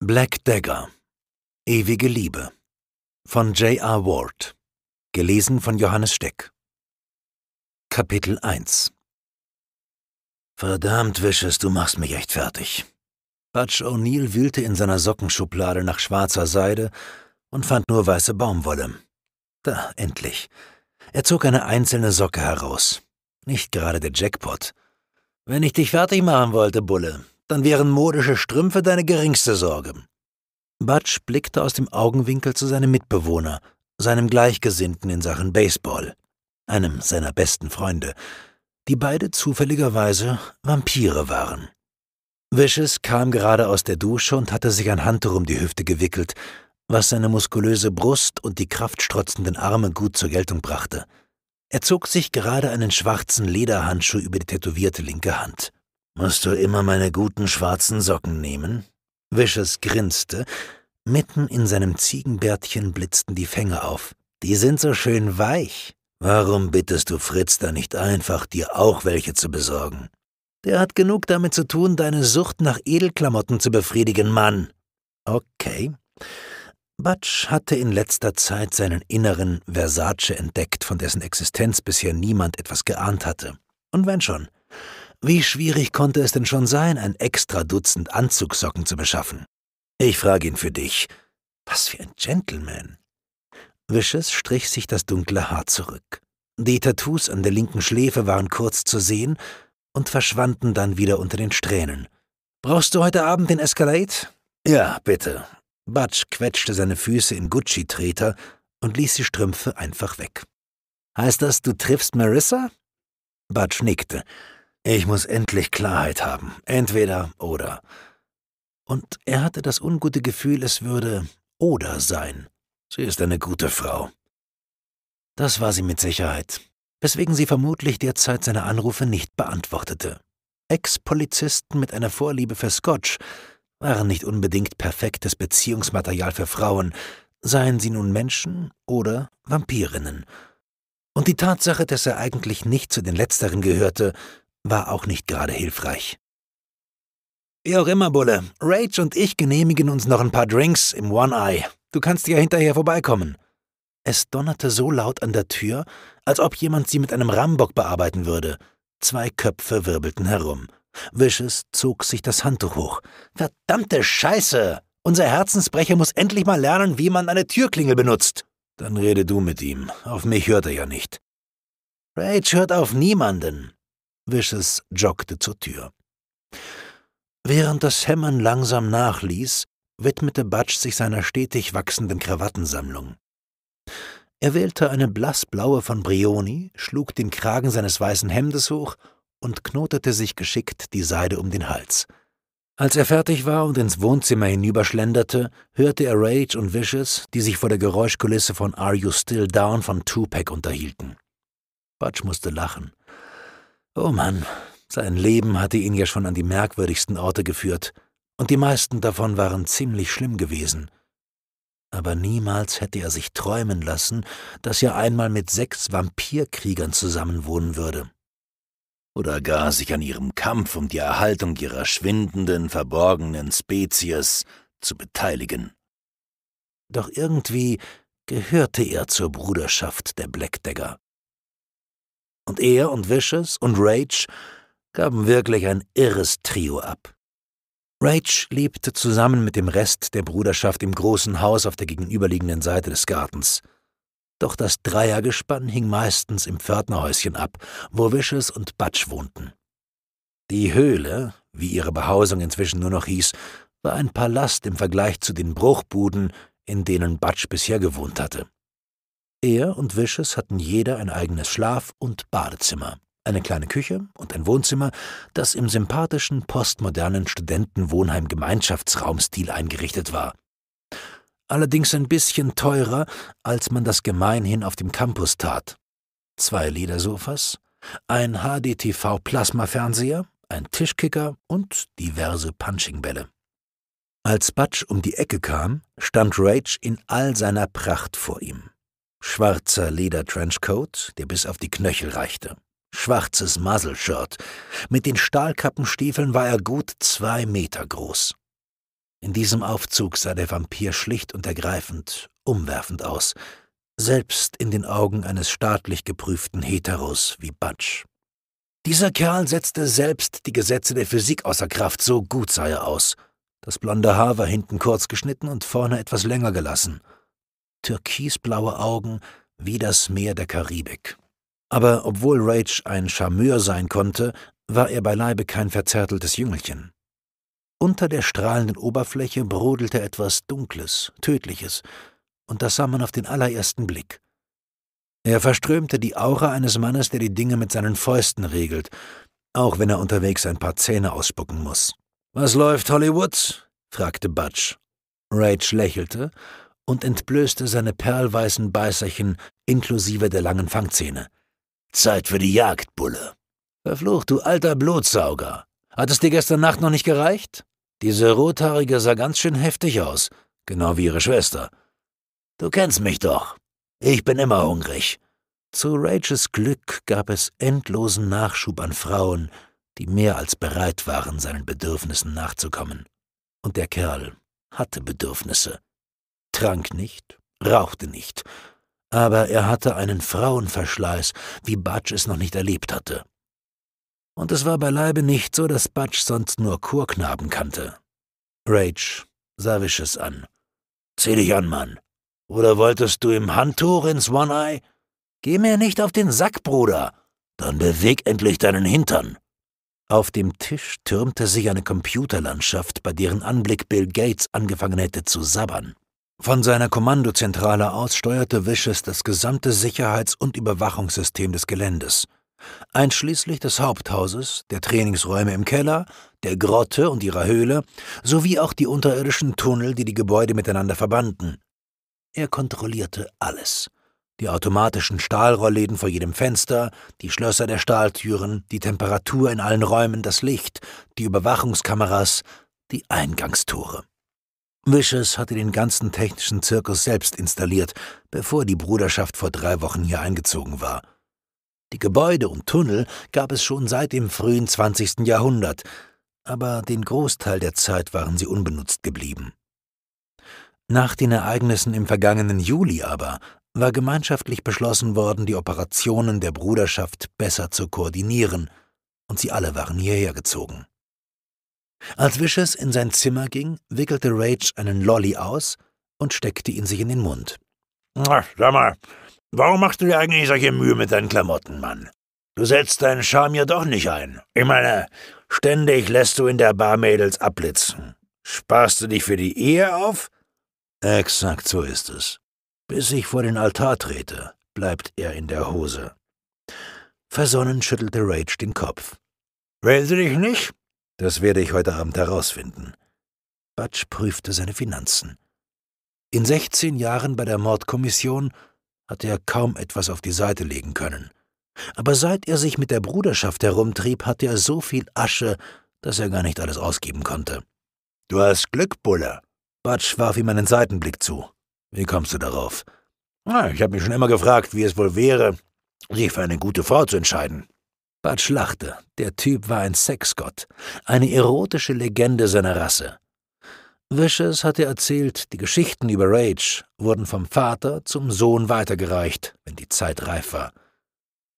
Black Dagger Ewige Liebe von J.R. Ward Gelesen von Johannes Steck Kapitel 1 Verdammt, Wisches, du machst mich echt fertig. Butch O'Neill wühlte in seiner Sockenschublade nach schwarzer Seide und fand nur weiße Baumwolle. Da, endlich. Er zog eine einzelne Socke heraus. Nicht gerade der Jackpot. Wenn ich dich fertig machen wollte, Bulle, dann wären modische Strümpfe deine geringste Sorge. Butch blickte aus dem Augenwinkel zu seinem Mitbewohner, seinem Gleichgesinnten in Sachen Baseball, einem seiner besten Freunde, die beide zufälligerweise Vampire waren. Vicious kam gerade aus der Dusche und hatte sich ein Handtuch um die Hüfte gewickelt, was seine muskulöse Brust und die kraftstrotzenden Arme gut zur Geltung brachte. Er zog sich gerade einen schwarzen Lederhandschuh über die tätowierte linke Hand. Musst du immer meine guten schwarzen Socken nehmen? Wisches grinste. Mitten in seinem Ziegenbärtchen blitzten die Fänge auf. Die sind so schön weich. Warum bittest du Fritz da nicht einfach, dir auch welche zu besorgen? Der hat genug damit zu tun, deine Sucht nach Edelklamotten zu befriedigen, Mann. Okay. Batsch hatte in letzter Zeit seinen inneren Versace entdeckt, von dessen Existenz bisher niemand etwas geahnt hatte. Und wenn schon, wie schwierig konnte es denn schon sein, ein extra Dutzend Anzugsocken zu beschaffen? Ich frage ihn für dich. Was für ein Gentleman. Wisches strich sich das dunkle Haar zurück. Die Tattoos an der linken Schläfe waren kurz zu sehen und verschwanden dann wieder unter den Strähnen. Brauchst du heute Abend den Escalade? Ja, bitte. Butch quetschte seine Füße in Gucci-Treter und ließ die Strümpfe einfach weg. Heißt das, du triffst Marissa? Butch nickte. Ich muss endlich Klarheit haben. Entweder oder. Und er hatte das ungute Gefühl, es würde oder sein. Sie ist eine gute Frau. Das war sie mit Sicherheit, weswegen sie vermutlich derzeit seine Anrufe nicht beantwortete. Ex-Polizisten mit einer Vorliebe für Scotch waren nicht unbedingt perfektes Beziehungsmaterial für Frauen, seien sie nun Menschen oder Vampirinnen. Und die Tatsache, dass er eigentlich nicht zu den Letzteren gehörte, war auch nicht gerade hilfreich. Wie auch immer, Bulle, Rage und ich genehmigen uns noch ein paar Drinks im One Eye. Du kannst ja hinterher vorbeikommen. Es donnerte so laut an der Tür, als ob jemand sie mit einem Rambock bearbeiten würde. Zwei Köpfe wirbelten herum. Wishes zog sich das Handtuch hoch. Verdammte Scheiße! Unser Herzensbrecher muss endlich mal lernen, wie man eine Türklingel benutzt. Dann rede du mit ihm. Auf mich hört er ja nicht. Rage hört auf niemanden. Wishes joggte zur Tür. Während das Hämmern langsam nachließ, widmete Butch sich seiner stetig wachsenden Krawattensammlung. Er wählte eine blassblaue von Brioni, schlug den Kragen seines weißen Hemdes hoch und knotete sich geschickt die Seide um den Hals. Als er fertig war und ins Wohnzimmer hinüberschlenderte, hörte er Rage und Vicious, die sich vor der Geräuschkulisse von Are You Still Down von Tupac unterhielten. Butch musste lachen. Oh Mann, sein Leben hatte ihn ja schon an die merkwürdigsten Orte geführt, und die meisten davon waren ziemlich schlimm gewesen. Aber niemals hätte er sich träumen lassen, dass er einmal mit sechs Vampirkriegern zusammenwohnen würde. Oder gar sich an ihrem Kampf um die Erhaltung ihrer schwindenden, verborgenen Spezies zu beteiligen. Doch irgendwie gehörte er zur Bruderschaft der Blackdagger. Und er und Vicious und Rage gaben wirklich ein irres Trio ab. Rage lebte zusammen mit dem Rest der Bruderschaft im großen Haus auf der gegenüberliegenden Seite des Gartens. Doch das Dreiergespann hing meistens im Pförtnerhäuschen ab, wo Vicious und Batsch wohnten. Die Höhle, wie ihre Behausung inzwischen nur noch hieß, war ein Palast im Vergleich zu den Bruchbuden, in denen Batsch bisher gewohnt hatte. Er und Wishes hatten jeder ein eigenes Schlaf- und Badezimmer, eine kleine Küche und ein Wohnzimmer, das im sympathischen postmodernen Studentenwohnheim Gemeinschaftsraumstil eingerichtet war. Allerdings ein bisschen teurer, als man das gemeinhin auf dem Campus tat. Zwei Ledersofas, ein HDTV-Plasma-Fernseher, ein Tischkicker und diverse Punchingbälle. Als Butch um die Ecke kam, stand Rage in all seiner Pracht vor ihm. Schwarzer Leder-Trenchcoat, der bis auf die Knöchel reichte. Schwarzes Muzzle-Shirt. Mit den Stahlkappenstiefeln war er gut zwei Meter groß. In diesem Aufzug sah der Vampir schlicht und ergreifend, umwerfend aus, selbst in den Augen eines staatlich geprüften Heteros wie Butch. Dieser Kerl setzte selbst die Gesetze der Physik außer Kraft, so gut sah er aus. Das blonde Haar war hinten kurz geschnitten und vorne etwas länger gelassen – türkisblaue Augen wie das Meer der Karibik. Aber obwohl Rage ein Charmeur sein konnte, war er beileibe kein verzärteltes Jüngelchen. Unter der strahlenden Oberfläche brodelte etwas Dunkles, Tödliches, und das sah man auf den allerersten Blick. Er verströmte die Aura eines Mannes, der die Dinge mit seinen Fäusten regelt, auch wenn er unterwegs ein paar Zähne ausspucken muss. Was läuft, Hollywood? fragte Butch. Rage lächelte und entblößte seine perlweißen Beißerchen inklusive der langen Fangzähne. Zeit für die Jagd, Bulle. Verflucht, du alter Blutsauger. Hat es dir gestern Nacht noch nicht gereicht? Diese Rothaarige sah ganz schön heftig aus, genau wie ihre Schwester. Du kennst mich doch. Ich bin immer hungrig. Zu Rages Glück gab es endlosen Nachschub an Frauen, die mehr als bereit waren, seinen Bedürfnissen nachzukommen. Und der Kerl hatte Bedürfnisse trank nicht, rauchte nicht, aber er hatte einen Frauenverschleiß, wie Batsch es noch nicht erlebt hatte. Und es war beileibe nicht so, dass Batsch sonst nur Kurknaben kannte. Rage sah Wisches an. Zieh dich an, Mann. Oder wolltest du im Handtuch ins One-Eye? Geh mir nicht auf den Sack, Bruder. Dann beweg endlich deinen Hintern. Auf dem Tisch türmte sich eine Computerlandschaft, bei deren Anblick Bill Gates angefangen hätte zu sabbern. Von seiner Kommandozentrale aus steuerte Wishes das gesamte Sicherheits- und Überwachungssystem des Geländes, einschließlich des Haupthauses, der Trainingsräume im Keller, der Grotte und ihrer Höhle, sowie auch die unterirdischen Tunnel, die die Gebäude miteinander verbanden. Er kontrollierte alles. Die automatischen Stahlrollläden vor jedem Fenster, die Schlösser der Stahltüren, die Temperatur in allen Räumen, das Licht, die Überwachungskameras, die Eingangstore. Wishes hatte den ganzen technischen Zirkus selbst installiert, bevor die Bruderschaft vor drei Wochen hier eingezogen war. Die Gebäude und Tunnel gab es schon seit dem frühen 20. Jahrhundert, aber den Großteil der Zeit waren sie unbenutzt geblieben. Nach den Ereignissen im vergangenen Juli aber war gemeinschaftlich beschlossen worden, die Operationen der Bruderschaft besser zu koordinieren, und sie alle waren hierher gezogen. Als Wishes in sein Zimmer ging, wickelte Rage einen Lolly aus und steckte ihn sich in den Mund. Ach, sag mal, warum machst du dir eigentlich solche Mühe mit deinen Klamotten, Mann? Du setzt deinen Charme ja doch nicht ein. Ich meine, ständig lässt du in der Bar Mädels abblitzen. Sparst du dich für die Ehe auf? Exakt so ist es. Bis ich vor den Altar trete, bleibt er in der Hose. Versonnen schüttelte Rage den Kopf. Wählst du dich nicht? Das werde ich heute Abend herausfinden. Batsch prüfte seine Finanzen. In 16 Jahren bei der Mordkommission hatte er kaum etwas auf die Seite legen können. Aber seit er sich mit der Bruderschaft herumtrieb, hatte er so viel Asche, dass er gar nicht alles ausgeben konnte. Du hast Glück, Buller. Batsch warf ihm einen Seitenblick zu. Wie kommst du darauf? Ah, ich habe mich schon immer gefragt, wie es wohl wäre, sich für eine gute Frau zu entscheiden. Bad Schlachter, der Typ war ein Sexgott, eine erotische Legende seiner Rasse. Vicious hatte erzählt, die Geschichten über Rage wurden vom Vater zum Sohn weitergereicht, wenn die Zeit reif war.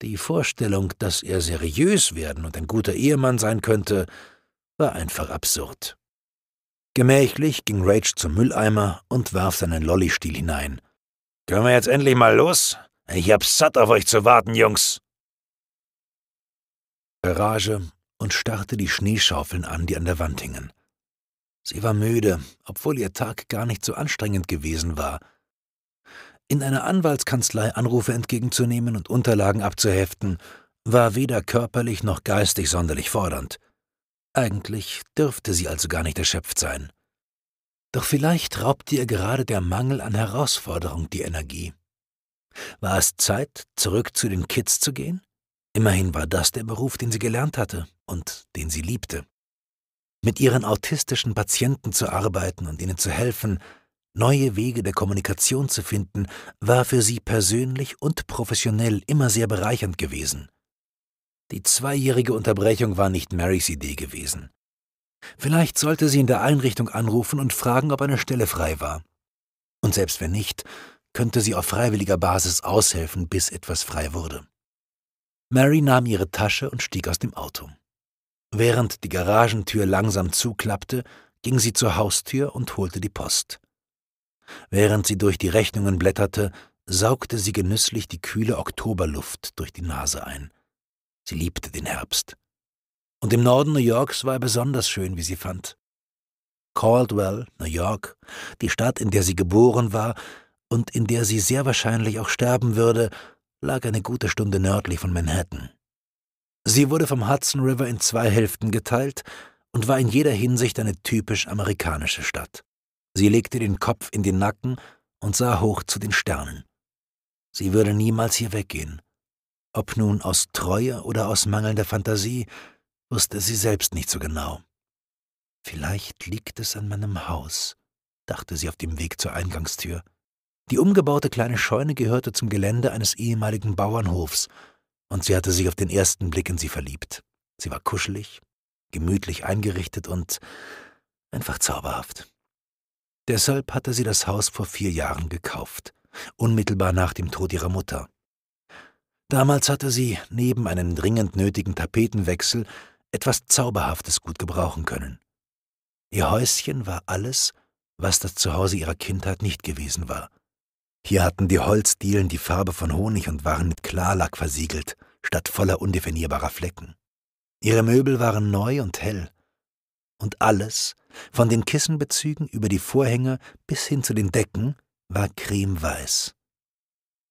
Die Vorstellung, dass er seriös werden und ein guter Ehemann sein könnte, war einfach absurd. Gemächlich ging Rage zum Mülleimer und warf seinen Lollystiel hinein. Können wir jetzt endlich mal los? Ich hab's satt auf euch zu warten, Jungs. Garage und starrte die Schneeschaufeln an, die an der Wand hingen. Sie war müde, obwohl ihr Tag gar nicht so anstrengend gewesen war. In einer Anwaltskanzlei Anrufe entgegenzunehmen und Unterlagen abzuheften, war weder körperlich noch geistig sonderlich fordernd. Eigentlich dürfte sie also gar nicht erschöpft sein. Doch vielleicht raubte ihr gerade der Mangel an Herausforderung die Energie. War es Zeit, zurück zu den Kids zu gehen? Immerhin war das der Beruf, den sie gelernt hatte und den sie liebte. Mit ihren autistischen Patienten zu arbeiten und ihnen zu helfen, neue Wege der Kommunikation zu finden, war für sie persönlich und professionell immer sehr bereichernd gewesen. Die zweijährige Unterbrechung war nicht Marys Idee gewesen. Vielleicht sollte sie in der Einrichtung anrufen und fragen, ob eine Stelle frei war. Und selbst wenn nicht, könnte sie auf freiwilliger Basis aushelfen, bis etwas frei wurde. Mary nahm ihre Tasche und stieg aus dem Auto. Während die Garagentür langsam zuklappte, ging sie zur Haustür und holte die Post. Während sie durch die Rechnungen blätterte, saugte sie genüsslich die kühle Oktoberluft durch die Nase ein. Sie liebte den Herbst. Und im Norden New Yorks war er besonders schön, wie sie fand. Caldwell, New York, die Stadt, in der sie geboren war und in der sie sehr wahrscheinlich auch sterben würde, lag eine gute Stunde nördlich von Manhattan. Sie wurde vom Hudson River in zwei Hälften geteilt und war in jeder Hinsicht eine typisch amerikanische Stadt. Sie legte den Kopf in den Nacken und sah hoch zu den Sternen. Sie würde niemals hier weggehen. Ob nun aus Treue oder aus mangelnder Fantasie, wusste sie selbst nicht so genau. Vielleicht liegt es an meinem Haus, dachte sie auf dem Weg zur Eingangstür. Die umgebaute kleine Scheune gehörte zum Gelände eines ehemaligen Bauernhofs, und sie hatte sich auf den ersten Blick in sie verliebt. Sie war kuschelig, gemütlich eingerichtet und einfach zauberhaft. Deshalb hatte sie das Haus vor vier Jahren gekauft, unmittelbar nach dem Tod ihrer Mutter. Damals hatte sie, neben einem dringend nötigen Tapetenwechsel, etwas Zauberhaftes gut gebrauchen können. Ihr Häuschen war alles, was das Zuhause ihrer Kindheit nicht gewesen war. Hier hatten die Holzdielen die Farbe von Honig und waren mit Klarlack versiegelt, statt voller undefinierbarer Flecken. Ihre Möbel waren neu und hell. Und alles, von den Kissenbezügen über die Vorhänge bis hin zu den Decken, war cremeweiß.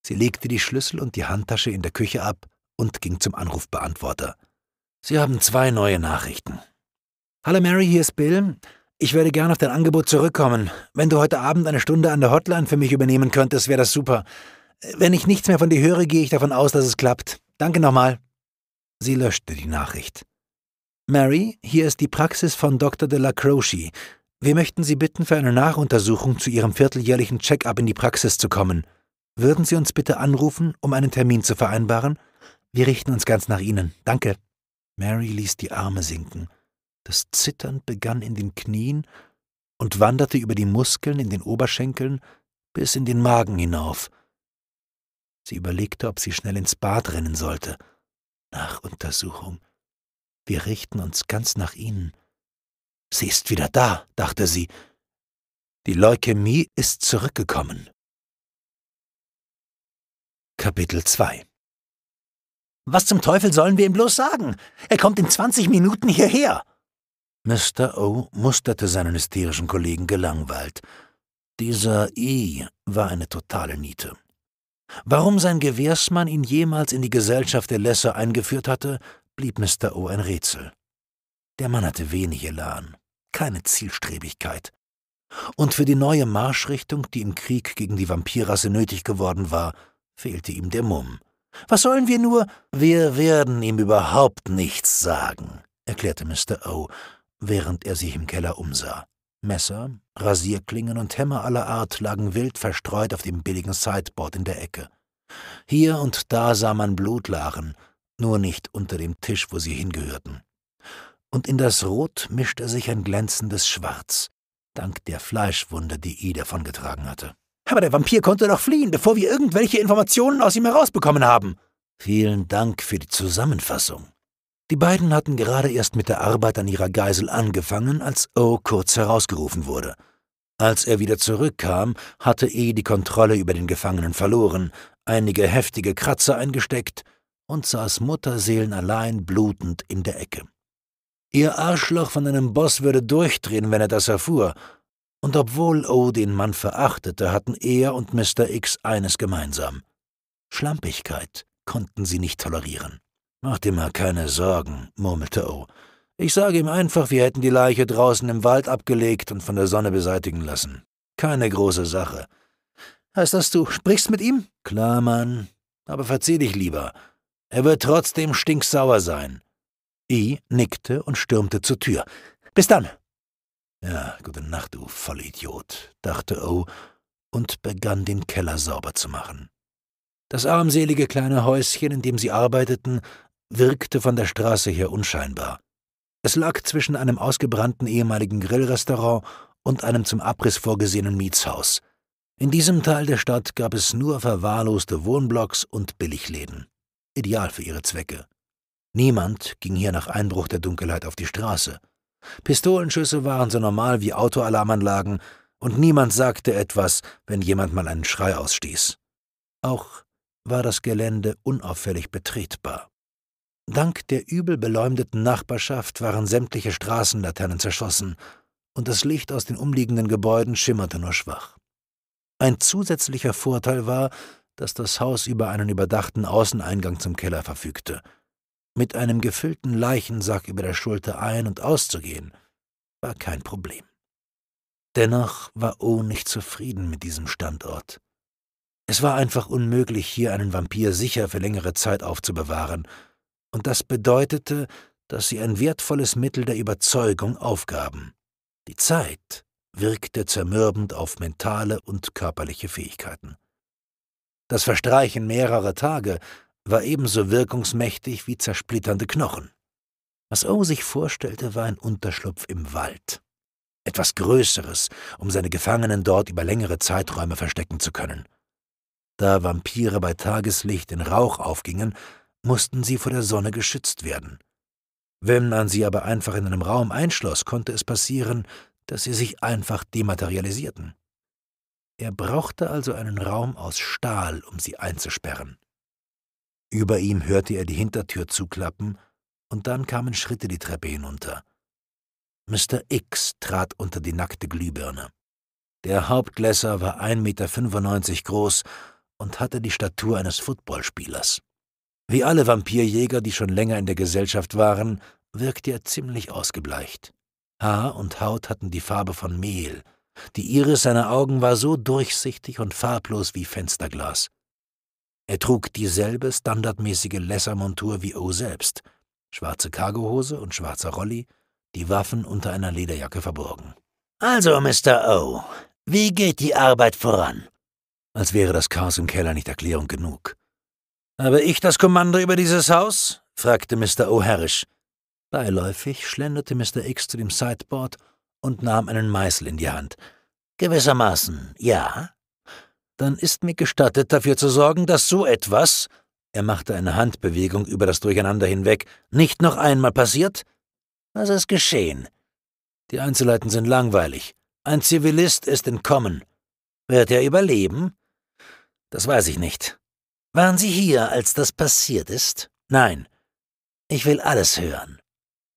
Sie legte die Schlüssel und die Handtasche in der Küche ab und ging zum Anrufbeantworter. Sie haben zwei neue Nachrichten. Hallo Mary, hier ist Bill. Ich würde gern auf dein Angebot zurückkommen. Wenn du heute Abend eine Stunde an der Hotline für mich übernehmen könntest, wäre das super. Wenn ich nichts mehr von dir höre, gehe ich davon aus, dass es klappt. Danke nochmal. Sie löschte die Nachricht. Mary, hier ist die Praxis von Dr. de la Croce. Wir möchten Sie bitten, für eine Nachuntersuchung zu Ihrem vierteljährlichen Check-up in die Praxis zu kommen. Würden Sie uns bitte anrufen, um einen Termin zu vereinbaren? Wir richten uns ganz nach Ihnen. Danke. Mary ließ die Arme sinken. Das Zittern begann in den Knien und wanderte über die Muskeln in den Oberschenkeln bis in den Magen hinauf. Sie überlegte, ob sie schnell ins Bad rennen sollte. Nach Untersuchung. Wir richten uns ganz nach ihnen. Sie ist wieder da, dachte sie. Die Leukämie ist zurückgekommen. Kapitel 2 Was zum Teufel sollen wir ihm bloß sagen? Er kommt in 20 Minuten hierher. Mr. O musterte seinen hysterischen Kollegen gelangweilt. Dieser I war eine totale Niete. Warum sein Gewehrsmann ihn jemals in die Gesellschaft der Lesser eingeführt hatte, blieb Mr. O ein Rätsel. Der Mann hatte wenig Elan, keine Zielstrebigkeit. Und für die neue Marschrichtung, die im Krieg gegen die Vampirrasse nötig geworden war, fehlte ihm der Mumm. Was sollen wir nur? Wir werden ihm überhaupt nichts sagen, erklärte Mr. O während er sich im Keller umsah. Messer, Rasierklingen und Hämmer aller Art lagen wild verstreut auf dem billigen Sideboard in der Ecke. Hier und da sah man Blutlachen, nur nicht unter dem Tisch, wo sie hingehörten. Und in das Rot mischte sich ein glänzendes Schwarz, dank der Fleischwunde, die I davongetragen hatte. Aber der Vampir konnte doch fliehen, bevor wir irgendwelche Informationen aus ihm herausbekommen haben. Vielen Dank für die Zusammenfassung. Die beiden hatten gerade erst mit der Arbeit an ihrer Geisel angefangen, als O kurz herausgerufen wurde. Als er wieder zurückkam, hatte E die Kontrolle über den Gefangenen verloren, einige heftige Kratzer eingesteckt und saß mutterseelenallein blutend in der Ecke. Ihr Arschloch von einem Boss würde durchdrehen, wenn er das erfuhr. Und obwohl O den Mann verachtete, hatten er und Mr. X eines gemeinsam. Schlampigkeit konnten sie nicht tolerieren. Mach dir mal keine Sorgen, murmelte O. Ich sage ihm einfach, wir hätten die Leiche draußen im Wald abgelegt und von der Sonne beseitigen lassen. Keine große Sache. Heißt das, du sprichst mit ihm? Klar, Mann. Aber verzieh dich lieber. Er wird trotzdem stinksauer sein. I nickte und stürmte zur Tür. Bis dann. Ja, gute Nacht, du Vollidiot, dachte O und begann den Keller sauber zu machen. Das armselige kleine Häuschen, in dem sie arbeiteten, wirkte von der Straße her unscheinbar. Es lag zwischen einem ausgebrannten ehemaligen Grillrestaurant und einem zum Abriss vorgesehenen Mietshaus. In diesem Teil der Stadt gab es nur verwahrloste Wohnblocks und Billigläden. Ideal für ihre Zwecke. Niemand ging hier nach Einbruch der Dunkelheit auf die Straße. Pistolenschüsse waren so normal wie Autoalarmanlagen, und niemand sagte etwas, wenn jemand mal einen Schrei ausstieß. Auch war das Gelände unauffällig betretbar. Dank der übel beleumdeten Nachbarschaft waren sämtliche Straßenlaternen zerschossen und das Licht aus den umliegenden Gebäuden schimmerte nur schwach. Ein zusätzlicher Vorteil war, dass das Haus über einen überdachten Außeneingang zum Keller verfügte. Mit einem gefüllten Leichensack über der Schulter ein- und auszugehen, war kein Problem. Dennoch war O nicht zufrieden mit diesem Standort. Es war einfach unmöglich, hier einen Vampir sicher für längere Zeit aufzubewahren – und das bedeutete, dass sie ein wertvolles Mittel der Überzeugung aufgaben. Die Zeit wirkte zermürbend auf mentale und körperliche Fähigkeiten. Das Verstreichen mehrerer Tage war ebenso wirkungsmächtig wie zersplitternde Knochen. Was O sich vorstellte, war ein Unterschlupf im Wald. Etwas Größeres, um seine Gefangenen dort über längere Zeiträume verstecken zu können. Da Vampire bei Tageslicht in Rauch aufgingen, mussten sie vor der Sonne geschützt werden. Wenn man sie aber einfach in einem Raum einschloss, konnte es passieren, dass sie sich einfach dematerialisierten. Er brauchte also einen Raum aus Stahl, um sie einzusperren. Über ihm hörte er die Hintertür zuklappen, und dann kamen Schritte die Treppe hinunter. Mr. X trat unter die nackte Glühbirne. Der Hauptlässer war 1,95 Meter groß und hatte die Statur eines Footballspielers. Wie alle Vampirjäger, die schon länger in der Gesellschaft waren, wirkte er ziemlich ausgebleicht. Haar und Haut hatten die Farbe von Mehl. Die Iris seiner Augen war so durchsichtig und farblos wie Fensterglas. Er trug dieselbe standardmäßige Lässermontur wie O selbst. Schwarze Cargohose und schwarzer Rolli, die Waffen unter einer Lederjacke verborgen. Also, Mr. O, wie geht die Arbeit voran? Als wäre das Chaos im Keller nicht Erklärung genug. Habe ich das Kommando über dieses Haus? fragte Mr. O'Harrish. Beiläufig schlenderte Mr. X zu dem Sideboard und nahm einen Meißel in die Hand. Gewissermaßen, ja. Dann ist mir gestattet, dafür zu sorgen, dass so etwas, er machte eine Handbewegung über das Durcheinander hinweg, nicht noch einmal passiert? Was ist geschehen? Die Einzelheiten sind langweilig. Ein Zivilist ist entkommen. Wird er überleben? Das weiß ich nicht. Waren Sie hier, als das passiert ist? Nein. Ich will alles hören.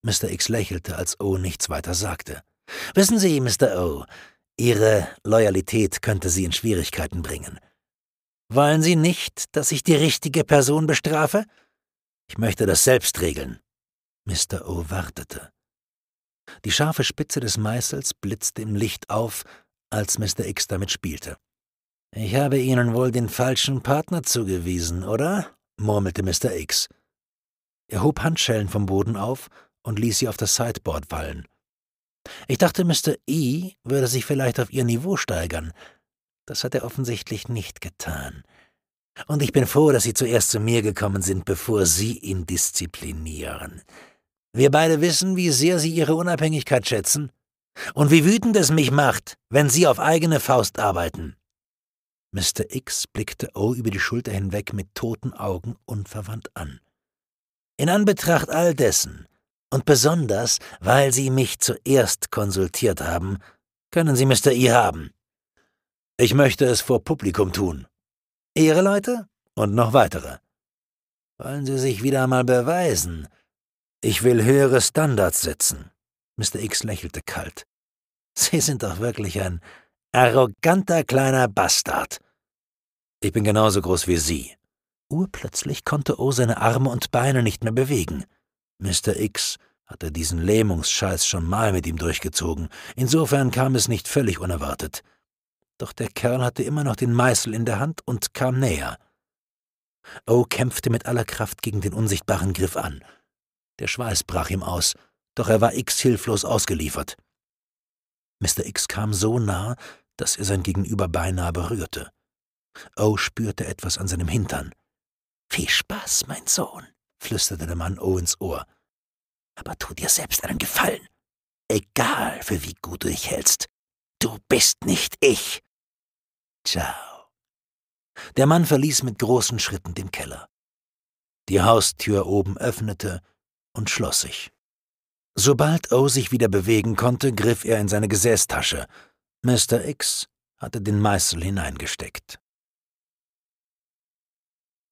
Mr. X lächelte, als O nichts weiter sagte. Wissen Sie, Mr. O, Ihre Loyalität könnte Sie in Schwierigkeiten bringen. Wollen Sie nicht, dass ich die richtige Person bestrafe? Ich möchte das selbst regeln. Mr. O wartete. Die scharfe Spitze des Meißels blitzte im Licht auf, als Mr. X damit spielte. Ich habe Ihnen wohl den falschen Partner zugewiesen, oder? murmelte Mr. X. Er hob Handschellen vom Boden auf und ließ sie auf das Sideboard fallen. Ich dachte, Mr. E würde sich vielleicht auf ihr Niveau steigern. Das hat er offensichtlich nicht getan. Und ich bin froh, dass Sie zuerst zu mir gekommen sind, bevor Sie ihn disziplinieren. Wir beide wissen, wie sehr Sie Ihre Unabhängigkeit schätzen und wie wütend es mich macht, wenn Sie auf eigene Faust arbeiten. Mr. X blickte O über die Schulter hinweg mit toten Augen unverwandt an. In Anbetracht all dessen, und besonders, weil Sie mich zuerst konsultiert haben, können Sie Mr. E haben. Ich möchte es vor Publikum tun. Ihre Leute und noch weitere. Wollen Sie sich wieder mal beweisen? Ich will höhere Standards setzen. Mr. X lächelte kalt. Sie sind doch wirklich ein Arroganter kleiner Bastard. Ich bin genauso groß wie Sie. Urplötzlich konnte O seine Arme und Beine nicht mehr bewegen. Mr. X hatte diesen Lähmungsscheiß schon mal mit ihm durchgezogen. Insofern kam es nicht völlig unerwartet. Doch der Kerl hatte immer noch den Meißel in der Hand und kam näher. O kämpfte mit aller Kraft gegen den unsichtbaren Griff an. Der Schweiß brach ihm aus, doch er war X hilflos ausgeliefert. Mr. X kam so nah, dass er sein Gegenüber beinahe berührte. O oh, spürte etwas an seinem Hintern. Viel Spaß, mein Sohn, flüsterte der Mann O ins Ohr. Aber tu dir selbst einen Gefallen. Egal, für wie gut du dich hältst, du bist nicht ich. Ciao. Der Mann verließ mit großen Schritten den Keller. Die Haustür oben öffnete und schloss sich. Sobald O sich wieder bewegen konnte, griff er in seine Gesäßtasche, Mr. X hatte den Meißel hineingesteckt.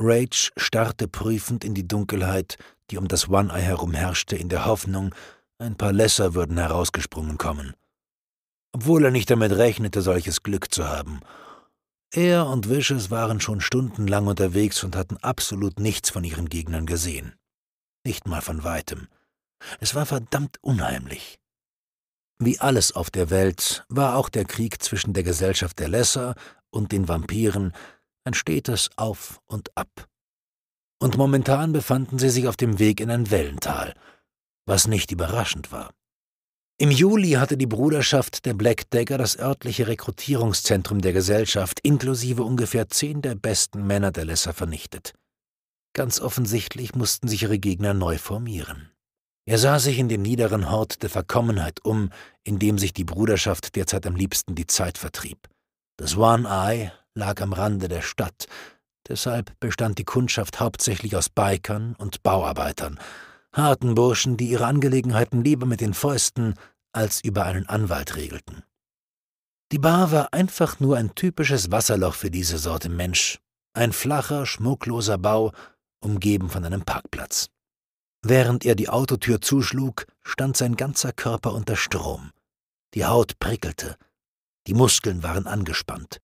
Rage starrte prüfend in die Dunkelheit, die um das One-Eye herum herrschte, in der Hoffnung, ein paar Lesser würden herausgesprungen kommen. Obwohl er nicht damit rechnete, solches Glück zu haben. Er und Wishes waren schon stundenlang unterwegs und hatten absolut nichts von ihren Gegnern gesehen. Nicht mal von weitem. Es war verdammt unheimlich. Wie alles auf der Welt war auch der Krieg zwischen der Gesellschaft der Lesser und den Vampiren ein stetes Auf und Ab. Und momentan befanden sie sich auf dem Weg in ein Wellental, was nicht überraschend war. Im Juli hatte die Bruderschaft der Black Dagger das örtliche Rekrutierungszentrum der Gesellschaft inklusive ungefähr zehn der besten Männer der Lesser vernichtet. Ganz offensichtlich mussten sich ihre Gegner neu formieren. Er sah sich in dem niederen Hort der Verkommenheit um, in dem sich die Bruderschaft derzeit am liebsten die Zeit vertrieb. Das One Eye lag am Rande der Stadt, deshalb bestand die Kundschaft hauptsächlich aus Bikern und Bauarbeitern, harten Burschen, die ihre Angelegenheiten lieber mit den Fäusten als über einen Anwalt regelten. Die Bar war einfach nur ein typisches Wasserloch für diese Sorte Mensch, ein flacher, schmuckloser Bau, umgeben von einem Parkplatz. Während er die Autotür zuschlug, stand sein ganzer Körper unter Strom. Die Haut prickelte, die Muskeln waren angespannt.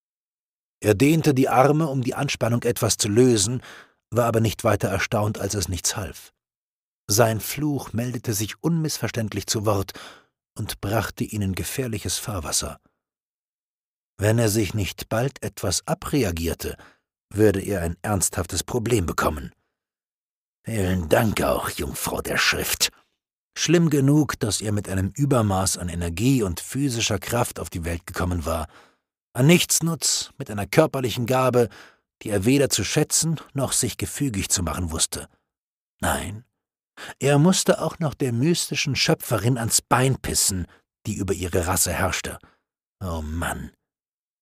Er dehnte die Arme, um die Anspannung etwas zu lösen, war aber nicht weiter erstaunt, als es nichts half. Sein Fluch meldete sich unmissverständlich zu Wort und brachte ihnen gefährliches Fahrwasser. Wenn er sich nicht bald etwas abreagierte, würde er ein ernsthaftes Problem bekommen. Vielen Dank auch, Jungfrau der Schrift. Schlimm genug, dass er mit einem Übermaß an Energie und physischer Kraft auf die Welt gekommen war. An nichts nutz, mit einer körperlichen Gabe, die er weder zu schätzen noch sich gefügig zu machen wusste. Nein, er musste auch noch der mystischen Schöpferin ans Bein pissen, die über ihre Rasse herrschte. Oh Mann.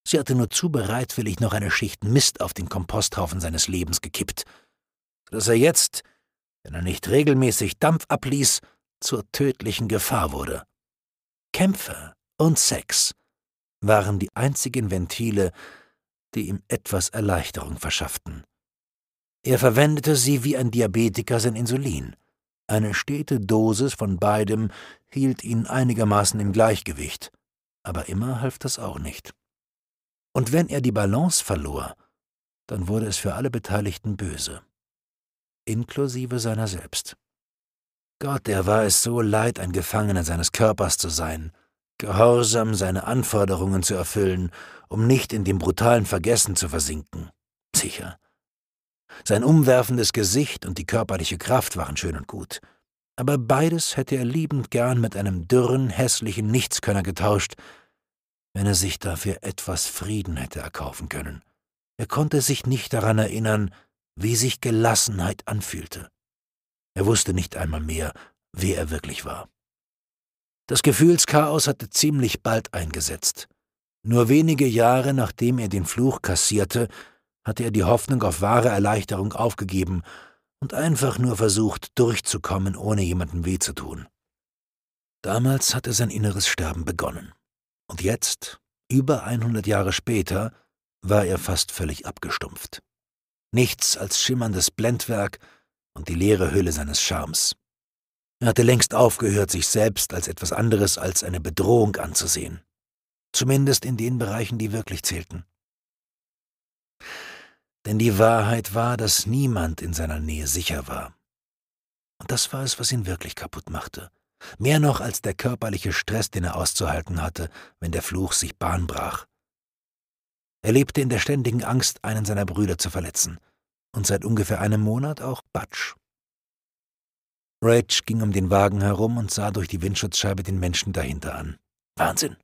Sie hatte nur zu bereitwillig noch eine Schicht Mist auf den Komposthaufen seines Lebens gekippt, sodass er jetzt wenn er nicht regelmäßig Dampf abließ, zur tödlichen Gefahr wurde. Kämpfe und Sex waren die einzigen Ventile, die ihm etwas Erleichterung verschafften. Er verwendete sie wie ein Diabetiker sein Insulin. Eine stete Dosis von beidem hielt ihn einigermaßen im Gleichgewicht, aber immer half das auch nicht. Und wenn er die Balance verlor, dann wurde es für alle Beteiligten böse inklusive seiner selbst. Gott, der war es so leid, ein Gefangener seines Körpers zu sein, gehorsam seine Anforderungen zu erfüllen, um nicht in dem brutalen Vergessen zu versinken. Sicher. Sein umwerfendes Gesicht und die körperliche Kraft waren schön und gut, aber beides hätte er liebend gern mit einem dürren, hässlichen Nichtskönner getauscht, wenn er sich dafür etwas Frieden hätte erkaufen können. Er konnte sich nicht daran erinnern, wie sich Gelassenheit anfühlte. Er wusste nicht einmal mehr, wer er wirklich war. Das Gefühlschaos hatte ziemlich bald eingesetzt. Nur wenige Jahre nachdem er den Fluch kassierte, hatte er die Hoffnung auf wahre Erleichterung aufgegeben und einfach nur versucht, durchzukommen, ohne jemandem weh zu tun. Damals hatte sein inneres Sterben begonnen. Und jetzt, über 100 Jahre später, war er fast völlig abgestumpft nichts als schimmerndes Blendwerk und die leere Hülle seines Charmes. Er hatte längst aufgehört, sich selbst als etwas anderes als eine Bedrohung anzusehen. Zumindest in den Bereichen, die wirklich zählten. Denn die Wahrheit war, dass niemand in seiner Nähe sicher war. Und das war es, was ihn wirklich kaputt machte. Mehr noch als der körperliche Stress, den er auszuhalten hatte, wenn der Fluch sich Bahn brach. Er lebte in der ständigen Angst, einen seiner Brüder zu verletzen. Und seit ungefähr einem Monat auch Batsch. Rage ging um den Wagen herum und sah durch die Windschutzscheibe den Menschen dahinter an. Wahnsinn!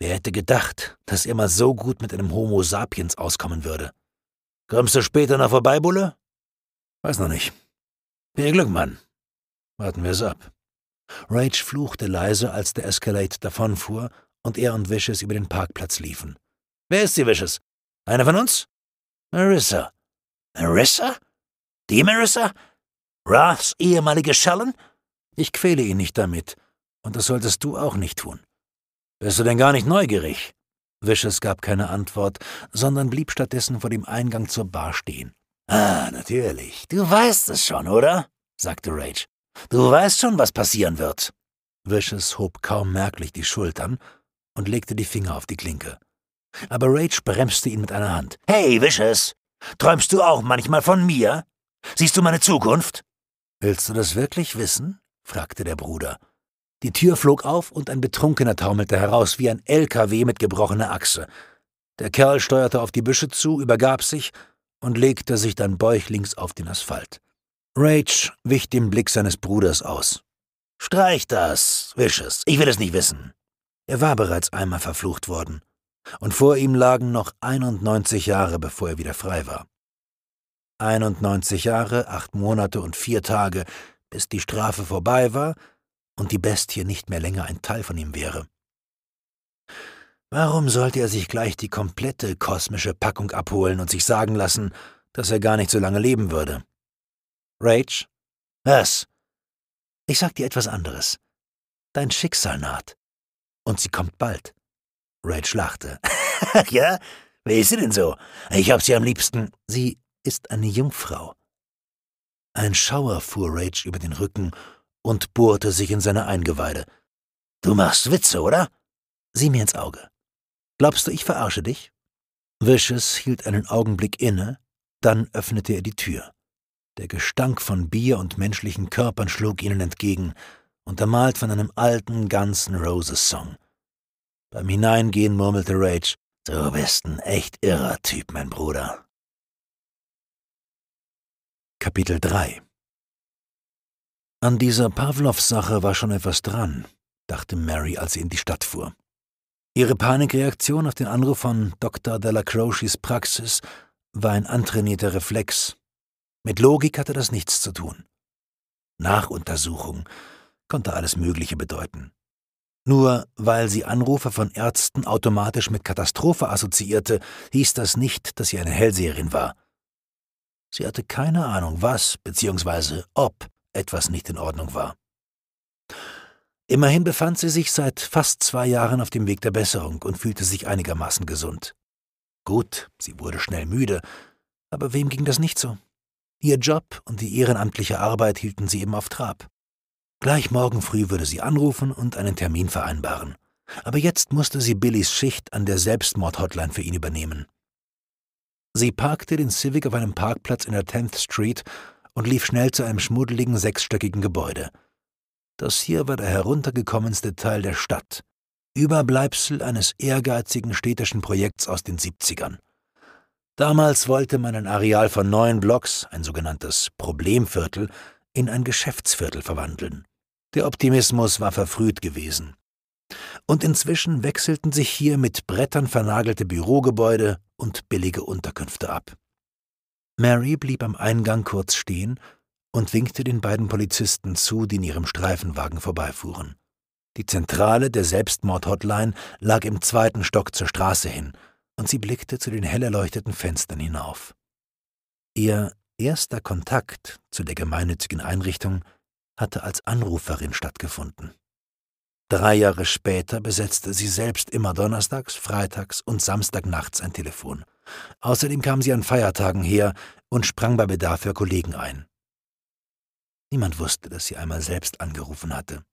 Wer hätte gedacht, dass er mal so gut mit einem Homo sapiens auskommen würde? Kommst du später noch vorbei, Bulle? Weiß noch nicht. Viel Glück, Mann. Warten wir's ab. Rage fluchte leise, als der Escalade davonfuhr und er und Wishes über den Parkplatz liefen. Wer ist sie, Wishes? Eine von uns? Marissa. Marissa? Die Marissa? Raths ehemalige Schellen? Ich quäle ihn nicht damit. Und das solltest du auch nicht tun. Bist du denn gar nicht neugierig? Wishes gab keine Antwort, sondern blieb stattdessen vor dem Eingang zur Bar stehen. Ah, natürlich. Du weißt es schon, oder? sagte Rage. Du weißt schon, was passieren wird. Wishes hob kaum merklich die Schultern und legte die Finger auf die Klinke aber Rage bremste ihn mit einer Hand. Hey, Wishes! Träumst du auch manchmal von mir? Siehst du meine Zukunft? Willst du das wirklich wissen? fragte der Bruder. Die Tür flog auf und ein Betrunkener taumelte heraus wie ein LKW mit gebrochener Achse. Der Kerl steuerte auf die Büsche zu, übergab sich und legte sich dann bäuchlings auf den Asphalt. Rage wich dem Blick seines Bruders aus. Streich das, Wishes, ich will es nicht wissen. Er war bereits einmal verflucht worden und vor ihm lagen noch 91 Jahre, bevor er wieder frei war. 91 Jahre, acht Monate und vier Tage, bis die Strafe vorbei war und die Bestie nicht mehr länger ein Teil von ihm wäre. Warum sollte er sich gleich die komplette kosmische Packung abholen und sich sagen lassen, dass er gar nicht so lange leben würde? Rage? Was? Ich sag dir etwas anderes. Dein Schicksal naht. Und sie kommt bald. Red lachte. ja? Wer ist sie denn so? Ich hab sie am liebsten. Sie ist eine Jungfrau. Ein Schauer fuhr Rage über den Rücken und bohrte sich in seine Eingeweide. Du machst Witze, oder? Sieh mir ins Auge. Glaubst du, ich verarsche dich? Vicious hielt einen Augenblick inne, dann öffnete er die Tür. Der Gestank von Bier und menschlichen Körpern schlug ihnen entgegen, untermalt von einem alten ganzen Roses-Song. Beim Hineingehen murmelte Rage, Du bist ein echt irrer Typ, mein Bruder. Kapitel 3 An dieser Pavlov-Sache war schon etwas dran, dachte Mary, als sie in die Stadt fuhr. Ihre Panikreaktion auf den Anruf von Dr. Delacrochis Praxis war ein antrainierter Reflex. Mit Logik hatte das nichts zu tun. Nachuntersuchung konnte alles Mögliche bedeuten. Nur weil sie Anrufe von Ärzten automatisch mit Katastrophe assoziierte, hieß das nicht, dass sie eine Hellseherin war. Sie hatte keine Ahnung, was bzw. ob etwas nicht in Ordnung war. Immerhin befand sie sich seit fast zwei Jahren auf dem Weg der Besserung und fühlte sich einigermaßen gesund. Gut, sie wurde schnell müde, aber wem ging das nicht so? Ihr Job und die ehrenamtliche Arbeit hielten sie eben auf Trab. Gleich morgen früh würde sie anrufen und einen Termin vereinbaren. Aber jetzt musste sie Billys Schicht an der Selbstmord-Hotline für ihn übernehmen. Sie parkte den Civic auf einem Parkplatz in der 10th Street und lief schnell zu einem schmuddeligen sechsstöckigen Gebäude. Das hier war der heruntergekommenste Teil der Stadt, Überbleibsel eines ehrgeizigen städtischen Projekts aus den 70ern. Damals wollte man ein Areal von neun Blocks, ein sogenanntes Problemviertel, in ein Geschäftsviertel verwandeln. Der Optimismus war verfrüht gewesen. Und inzwischen wechselten sich hier mit Brettern vernagelte Bürogebäude und billige Unterkünfte ab. Mary blieb am Eingang kurz stehen und winkte den beiden Polizisten zu, die in ihrem Streifenwagen vorbeifuhren. Die Zentrale der Selbstmord-Hotline lag im zweiten Stock zur Straße hin, und sie blickte zu den hell erleuchteten Fenstern hinauf. Ihr erster Kontakt zu der gemeinnützigen Einrichtung hatte als Anruferin stattgefunden. Drei Jahre später besetzte sie selbst immer donnerstags, freitags und samstagnachts ein Telefon. Außerdem kam sie an Feiertagen her und sprang bei Bedarf für Kollegen ein. Niemand wusste, dass sie einmal selbst angerufen hatte.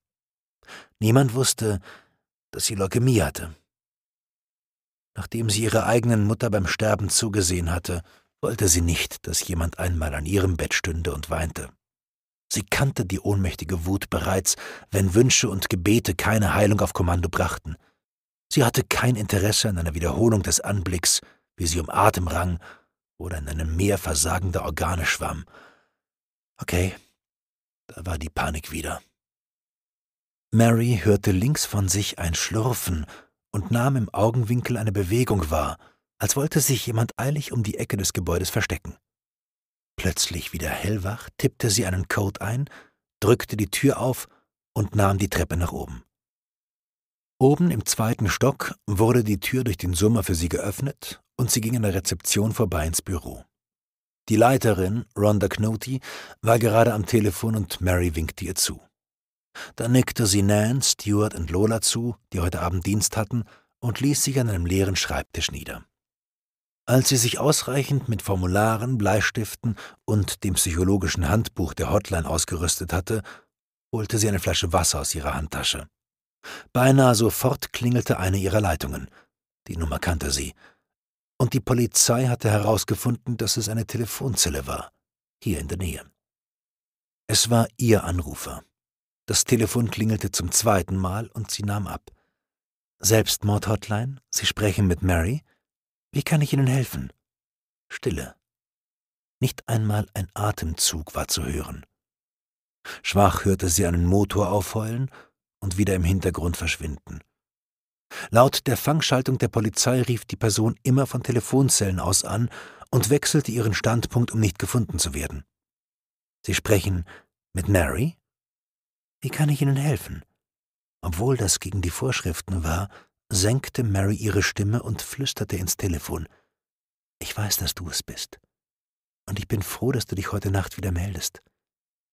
Niemand wusste, dass sie Leukämie hatte. Nachdem sie ihrer eigenen Mutter beim Sterben zugesehen hatte, wollte sie nicht, dass jemand einmal an ihrem Bett stünde und weinte. Sie kannte die ohnmächtige Wut bereits, wenn Wünsche und Gebete keine Heilung auf Kommando brachten. Sie hatte kein Interesse an einer Wiederholung des Anblicks, wie sie um Atem rang oder in einem Meer versagender Organe schwamm. Okay, da war die Panik wieder. Mary hörte links von sich ein Schlurfen und nahm im Augenwinkel eine Bewegung wahr – als wollte sich jemand eilig um die Ecke des Gebäudes verstecken. Plötzlich wieder hellwach, tippte sie einen Code ein, drückte die Tür auf und nahm die Treppe nach oben. Oben im zweiten Stock wurde die Tür durch den Summer für sie geöffnet und sie ging an der Rezeption vorbei ins Büro. Die Leiterin, Rhonda Knoty, war gerade am Telefon und Mary winkte ihr zu. Da nickte sie Nan, Stuart und Lola zu, die heute Abend Dienst hatten, und ließ sich an einem leeren Schreibtisch nieder. Als sie sich ausreichend mit Formularen, Bleistiften und dem psychologischen Handbuch der Hotline ausgerüstet hatte, holte sie eine Flasche Wasser aus ihrer Handtasche. Beinahe sofort klingelte eine ihrer Leitungen. Die Nummer kannte sie. Und die Polizei hatte herausgefunden, dass es eine Telefonzelle war, hier in der Nähe. Es war ihr Anrufer. Das Telefon klingelte zum zweiten Mal und sie nahm ab. Selbstmord-Hotline, Sie sprechen mit Mary? Wie kann ich Ihnen helfen? Stille. Nicht einmal ein Atemzug war zu hören. Schwach hörte sie einen Motor aufheulen und wieder im Hintergrund verschwinden. Laut der Fangschaltung der Polizei rief die Person immer von Telefonzellen aus an und wechselte ihren Standpunkt, um nicht gefunden zu werden. Sie sprechen mit Mary? Wie kann ich Ihnen helfen? Obwohl das gegen die Vorschriften war, senkte Mary ihre Stimme und flüsterte ins Telefon. Ich weiß, dass du es bist. Und ich bin froh, dass du dich heute Nacht wieder meldest.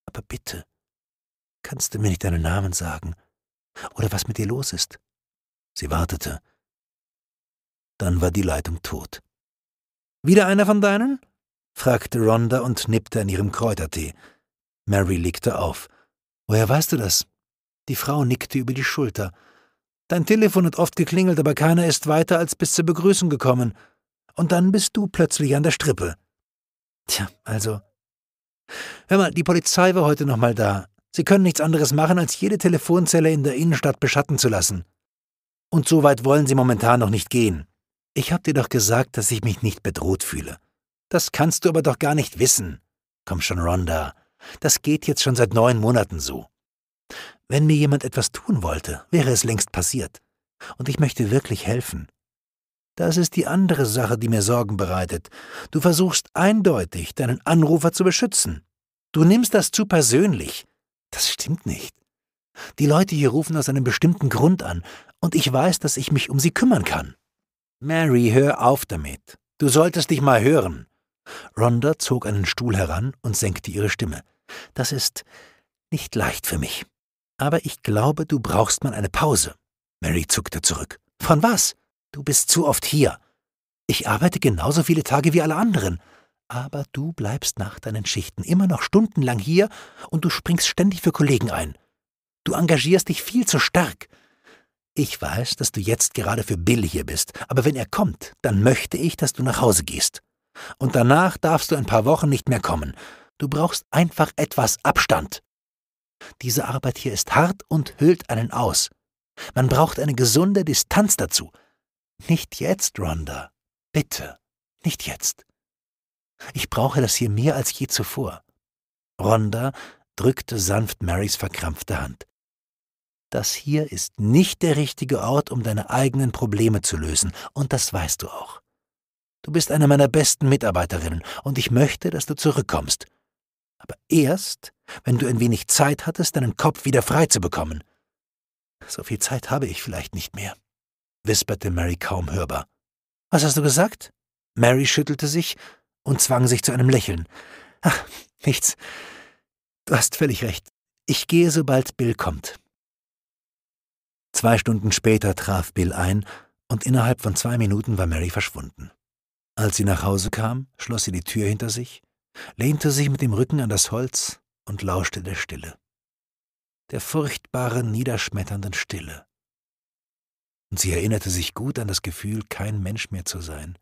Aber bitte, kannst du mir nicht deinen Namen sagen? Oder was mit dir los ist? Sie wartete. Dann war die Leitung tot. Wieder einer von deinen? fragte Rhonda und nippte an ihrem Kräutertee. Mary legte auf. Woher weißt du das? Die Frau nickte über die Schulter. Dein Telefon hat oft geklingelt, aber keiner ist weiter als bis zur Begrüßung gekommen. Und dann bist du plötzlich an der Strippe. Tja, also. Hör mal, die Polizei war heute nochmal da. Sie können nichts anderes machen, als jede Telefonzelle in der Innenstadt beschatten zu lassen. Und so weit wollen sie momentan noch nicht gehen. Ich hab dir doch gesagt, dass ich mich nicht bedroht fühle. Das kannst du aber doch gar nicht wissen. Komm schon, Rhonda. Das geht jetzt schon seit neun Monaten so. Wenn mir jemand etwas tun wollte, wäre es längst passiert. Und ich möchte wirklich helfen. Das ist die andere Sache, die mir Sorgen bereitet. Du versuchst eindeutig, deinen Anrufer zu beschützen. Du nimmst das zu persönlich. Das stimmt nicht. Die Leute hier rufen aus einem bestimmten Grund an, und ich weiß, dass ich mich um sie kümmern kann. Mary, hör auf damit. Du solltest dich mal hören. Rhonda zog einen Stuhl heran und senkte ihre Stimme. Das ist nicht leicht für mich. Aber ich glaube, du brauchst mal eine Pause. Mary zuckte zurück. Von was? Du bist zu oft hier. Ich arbeite genauso viele Tage wie alle anderen. Aber du bleibst nach deinen Schichten immer noch stundenlang hier und du springst ständig für Kollegen ein. Du engagierst dich viel zu stark. Ich weiß, dass du jetzt gerade für Bill hier bist, aber wenn er kommt, dann möchte ich, dass du nach Hause gehst. Und danach darfst du ein paar Wochen nicht mehr kommen. Du brauchst einfach etwas Abstand. Diese Arbeit hier ist hart und hüllt einen aus. Man braucht eine gesunde Distanz dazu. Nicht jetzt, Rhonda. Bitte, nicht jetzt. Ich brauche das hier mehr als je zuvor. Rhonda drückte sanft Marys verkrampfte Hand. Das hier ist nicht der richtige Ort, um deine eigenen Probleme zu lösen, und das weißt du auch. Du bist eine meiner besten Mitarbeiterinnen, und ich möchte, dass du zurückkommst aber erst, wenn du ein wenig Zeit hattest, deinen Kopf wieder frei zu bekommen. So viel Zeit habe ich vielleicht nicht mehr, wisperte Mary kaum hörbar. Was hast du gesagt? Mary schüttelte sich und zwang sich zu einem Lächeln. Ach, nichts. Du hast völlig recht. Ich gehe, sobald Bill kommt. Zwei Stunden später traf Bill ein, und innerhalb von zwei Minuten war Mary verschwunden. Als sie nach Hause kam, schloss sie die Tür hinter sich, lehnte sich mit dem Rücken an das Holz und lauschte der Stille. Der furchtbaren, niederschmetternden Stille. Und sie erinnerte sich gut an das Gefühl, kein Mensch mehr zu sein.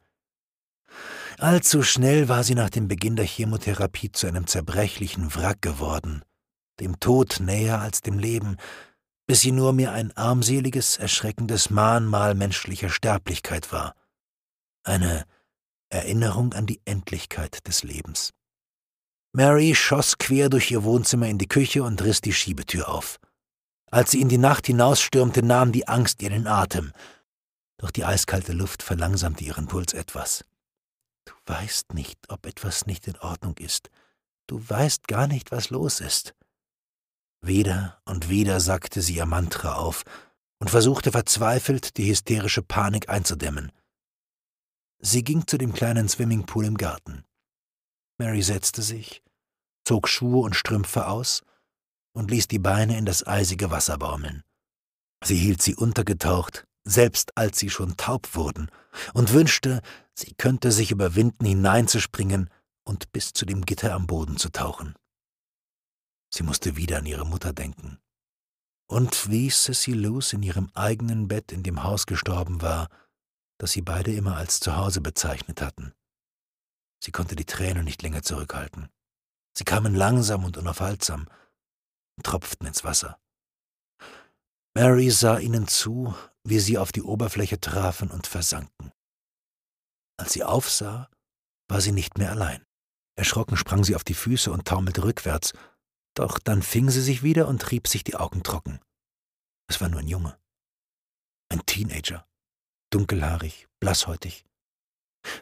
Allzu schnell war sie nach dem Beginn der Chemotherapie zu einem zerbrechlichen Wrack geworden, dem Tod näher als dem Leben, bis sie nur mehr ein armseliges, erschreckendes Mahnmal menschlicher Sterblichkeit war. Eine Erinnerung an die Endlichkeit des Lebens. Mary schoss quer durch ihr Wohnzimmer in die Küche und riss die Schiebetür auf. Als sie in die Nacht hinausstürmte, nahm die Angst ihr den Atem. Doch die eiskalte Luft verlangsamte ihren Puls etwas. Du weißt nicht, ob etwas nicht in Ordnung ist. Du weißt gar nicht, was los ist. Wieder und wieder sackte sie ihr Mantra auf und versuchte verzweifelt, die hysterische Panik einzudämmen. Sie ging zu dem kleinen Swimmingpool im Garten. Mary setzte sich, zog Schuhe und Strümpfe aus und ließ die Beine in das eisige Wasser baumeln. Sie hielt sie untergetaucht, selbst als sie schon taub wurden, und wünschte, sie könnte sich überwinden, hineinzuspringen und bis zu dem Gitter am Boden zu tauchen. Sie musste wieder an ihre Mutter denken. Und wie Sissy Luce in ihrem eigenen Bett in dem Haus gestorben war, das sie beide immer als Zuhause bezeichnet hatten. Sie konnte die Tränen nicht länger zurückhalten. Sie kamen langsam und unaufhaltsam und tropften ins Wasser. Mary sah ihnen zu, wie sie auf die Oberfläche trafen und versanken. Als sie aufsah, war sie nicht mehr allein. Erschrocken sprang sie auf die Füße und taumelte rückwärts, doch dann fing sie sich wieder und rieb sich die Augen trocken. Es war nur ein Junge. Ein Teenager. Dunkelhaarig, blasshäutig.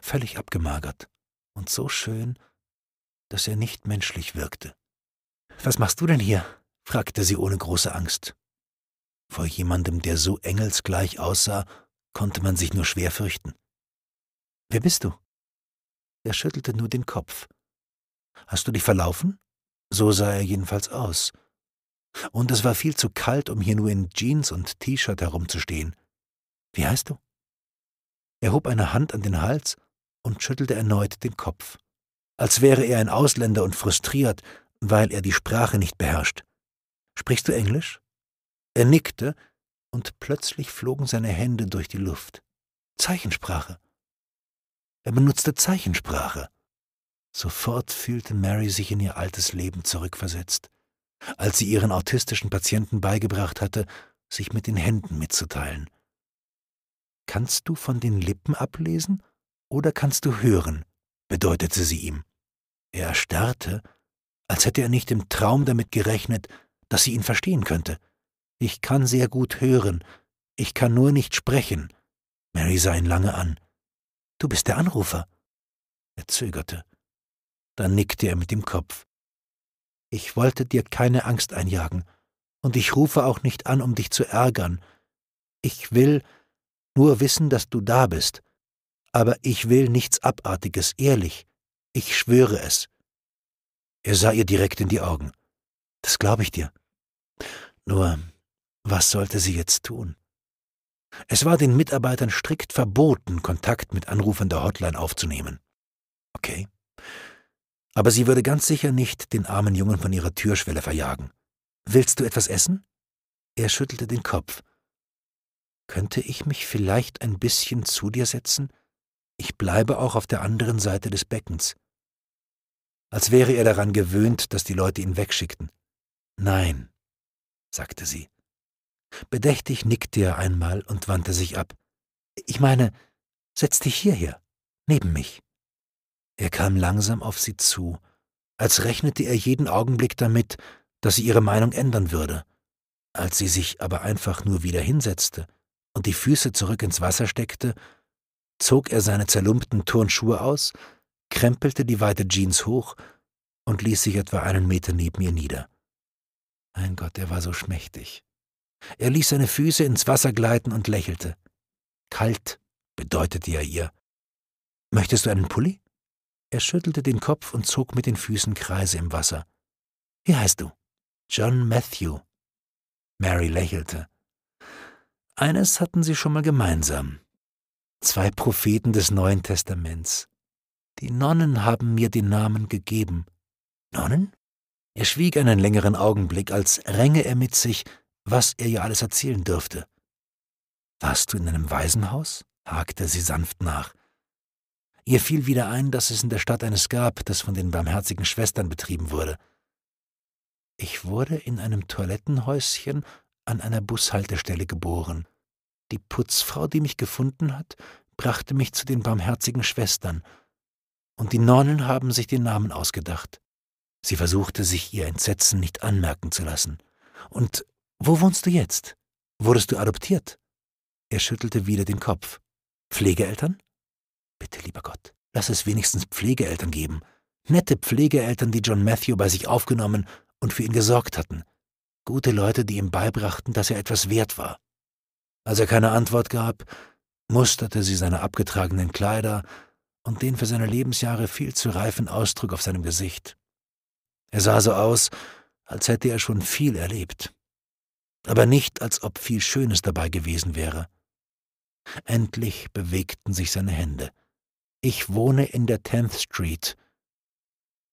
Völlig abgemagert und so schön, dass er nicht menschlich wirkte. Was machst du denn hier? fragte sie ohne große Angst. Vor jemandem, der so engelsgleich aussah, konnte man sich nur schwer fürchten. Wer bist du? Er schüttelte nur den Kopf. Hast du dich verlaufen? So sah er jedenfalls aus. Und es war viel zu kalt, um hier nur in Jeans und T-Shirt herumzustehen. Wie heißt du? Er hob eine Hand an den Hals und schüttelte erneut den Kopf als wäre er ein Ausländer und frustriert, weil er die Sprache nicht beherrscht. Sprichst du Englisch? Er nickte, und plötzlich flogen seine Hände durch die Luft. Zeichensprache. Er benutzte Zeichensprache. Sofort fühlte Mary sich in ihr altes Leben zurückversetzt, als sie ihren autistischen Patienten beigebracht hatte, sich mit den Händen mitzuteilen. Kannst du von den Lippen ablesen oder kannst du hören? bedeutete sie ihm. Er erstarrte, als hätte er nicht im Traum damit gerechnet, dass sie ihn verstehen könnte. Ich kann sehr gut hören, ich kann nur nicht sprechen. Mary sah ihn lange an. Du bist der Anrufer. Er zögerte. Dann nickte er mit dem Kopf. Ich wollte dir keine Angst einjagen, und ich rufe auch nicht an, um dich zu ärgern. Ich will nur wissen, dass du da bist, aber ich will nichts Abartiges, ehrlich. Ich schwöre es. Er sah ihr direkt in die Augen. Das glaube ich dir. Nur, was sollte sie jetzt tun? Es war den Mitarbeitern strikt verboten, Kontakt mit Anrufern der Hotline aufzunehmen. Okay. Aber sie würde ganz sicher nicht den armen Jungen von ihrer Türschwelle verjagen. Willst du etwas essen? Er schüttelte den Kopf. Könnte ich mich vielleicht ein bisschen zu dir setzen? Ich bleibe auch auf der anderen Seite des Beckens. Als wäre er daran gewöhnt, dass die Leute ihn wegschickten. Nein, sagte sie. Bedächtig nickte er einmal und wandte sich ab. Ich meine, setz dich hierher, neben mich. Er kam langsam auf sie zu, als rechnete er jeden Augenblick damit, dass sie ihre Meinung ändern würde. Als sie sich aber einfach nur wieder hinsetzte und die Füße zurück ins Wasser steckte, zog er seine zerlumpten Turnschuhe aus, krempelte die weite Jeans hoch und ließ sich etwa einen Meter neben ihr nieder. Mein Gott, er war so schmächtig. Er ließ seine Füße ins Wasser gleiten und lächelte. Kalt, bedeutete er ihr. Möchtest du einen Pulli? Er schüttelte den Kopf und zog mit den Füßen Kreise im Wasser. Wie heißt du? John Matthew. Mary lächelte. Eines hatten sie schon mal gemeinsam zwei Propheten des Neuen Testaments. Die Nonnen haben mir den Namen gegeben. Nonnen? Er schwieg einen längeren Augenblick, als ränge er mit sich, was er ihr alles erzählen dürfte. Warst du in einem Waisenhaus? hakte sie sanft nach. Ihr fiel wieder ein, dass es in der Stadt eines gab, das von den barmherzigen Schwestern betrieben wurde. Ich wurde in einem Toilettenhäuschen an einer Bushaltestelle geboren. Die Putzfrau, die mich gefunden hat, brachte mich zu den barmherzigen Schwestern, und die Nonnen haben sich den Namen ausgedacht. Sie versuchte, sich ihr Entsetzen nicht anmerken zu lassen. Und wo wohnst du jetzt? Wurdest du adoptiert? Er schüttelte wieder den Kopf. Pflegeeltern? Bitte, lieber Gott, lass es wenigstens Pflegeeltern geben. Nette Pflegeeltern, die John Matthew bei sich aufgenommen und für ihn gesorgt hatten. Gute Leute, die ihm beibrachten, dass er etwas wert war. Als er keine Antwort gab, musterte sie seine abgetragenen Kleider und den für seine Lebensjahre viel zu reifen Ausdruck auf seinem Gesicht. Er sah so aus, als hätte er schon viel erlebt, aber nicht, als ob viel Schönes dabei gewesen wäre. Endlich bewegten sich seine Hände. Ich wohne in der Tenth Street,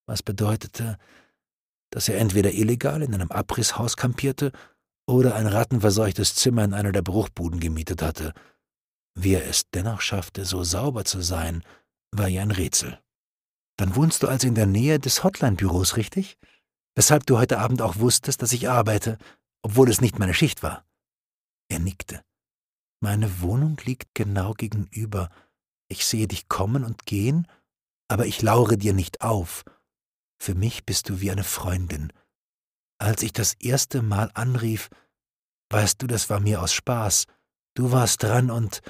was bedeutete, dass er entweder illegal in einem Abrisshaus kampierte oder ein rattenverseuchtes Zimmer in einer der Bruchbuden gemietet hatte. Wie er es dennoch schaffte, so sauber zu sein, war ihr ein Rätsel. Dann wohnst du also in der Nähe des Hotline-Büros, richtig? Weshalb du heute Abend auch wusstest, dass ich arbeite, obwohl es nicht meine Schicht war. Er nickte. Meine Wohnung liegt genau gegenüber. Ich sehe dich kommen und gehen, aber ich laure dir nicht auf. Für mich bist du wie eine Freundin. Als ich das erste Mal anrief, weißt du, das war mir aus Spaß, du warst dran und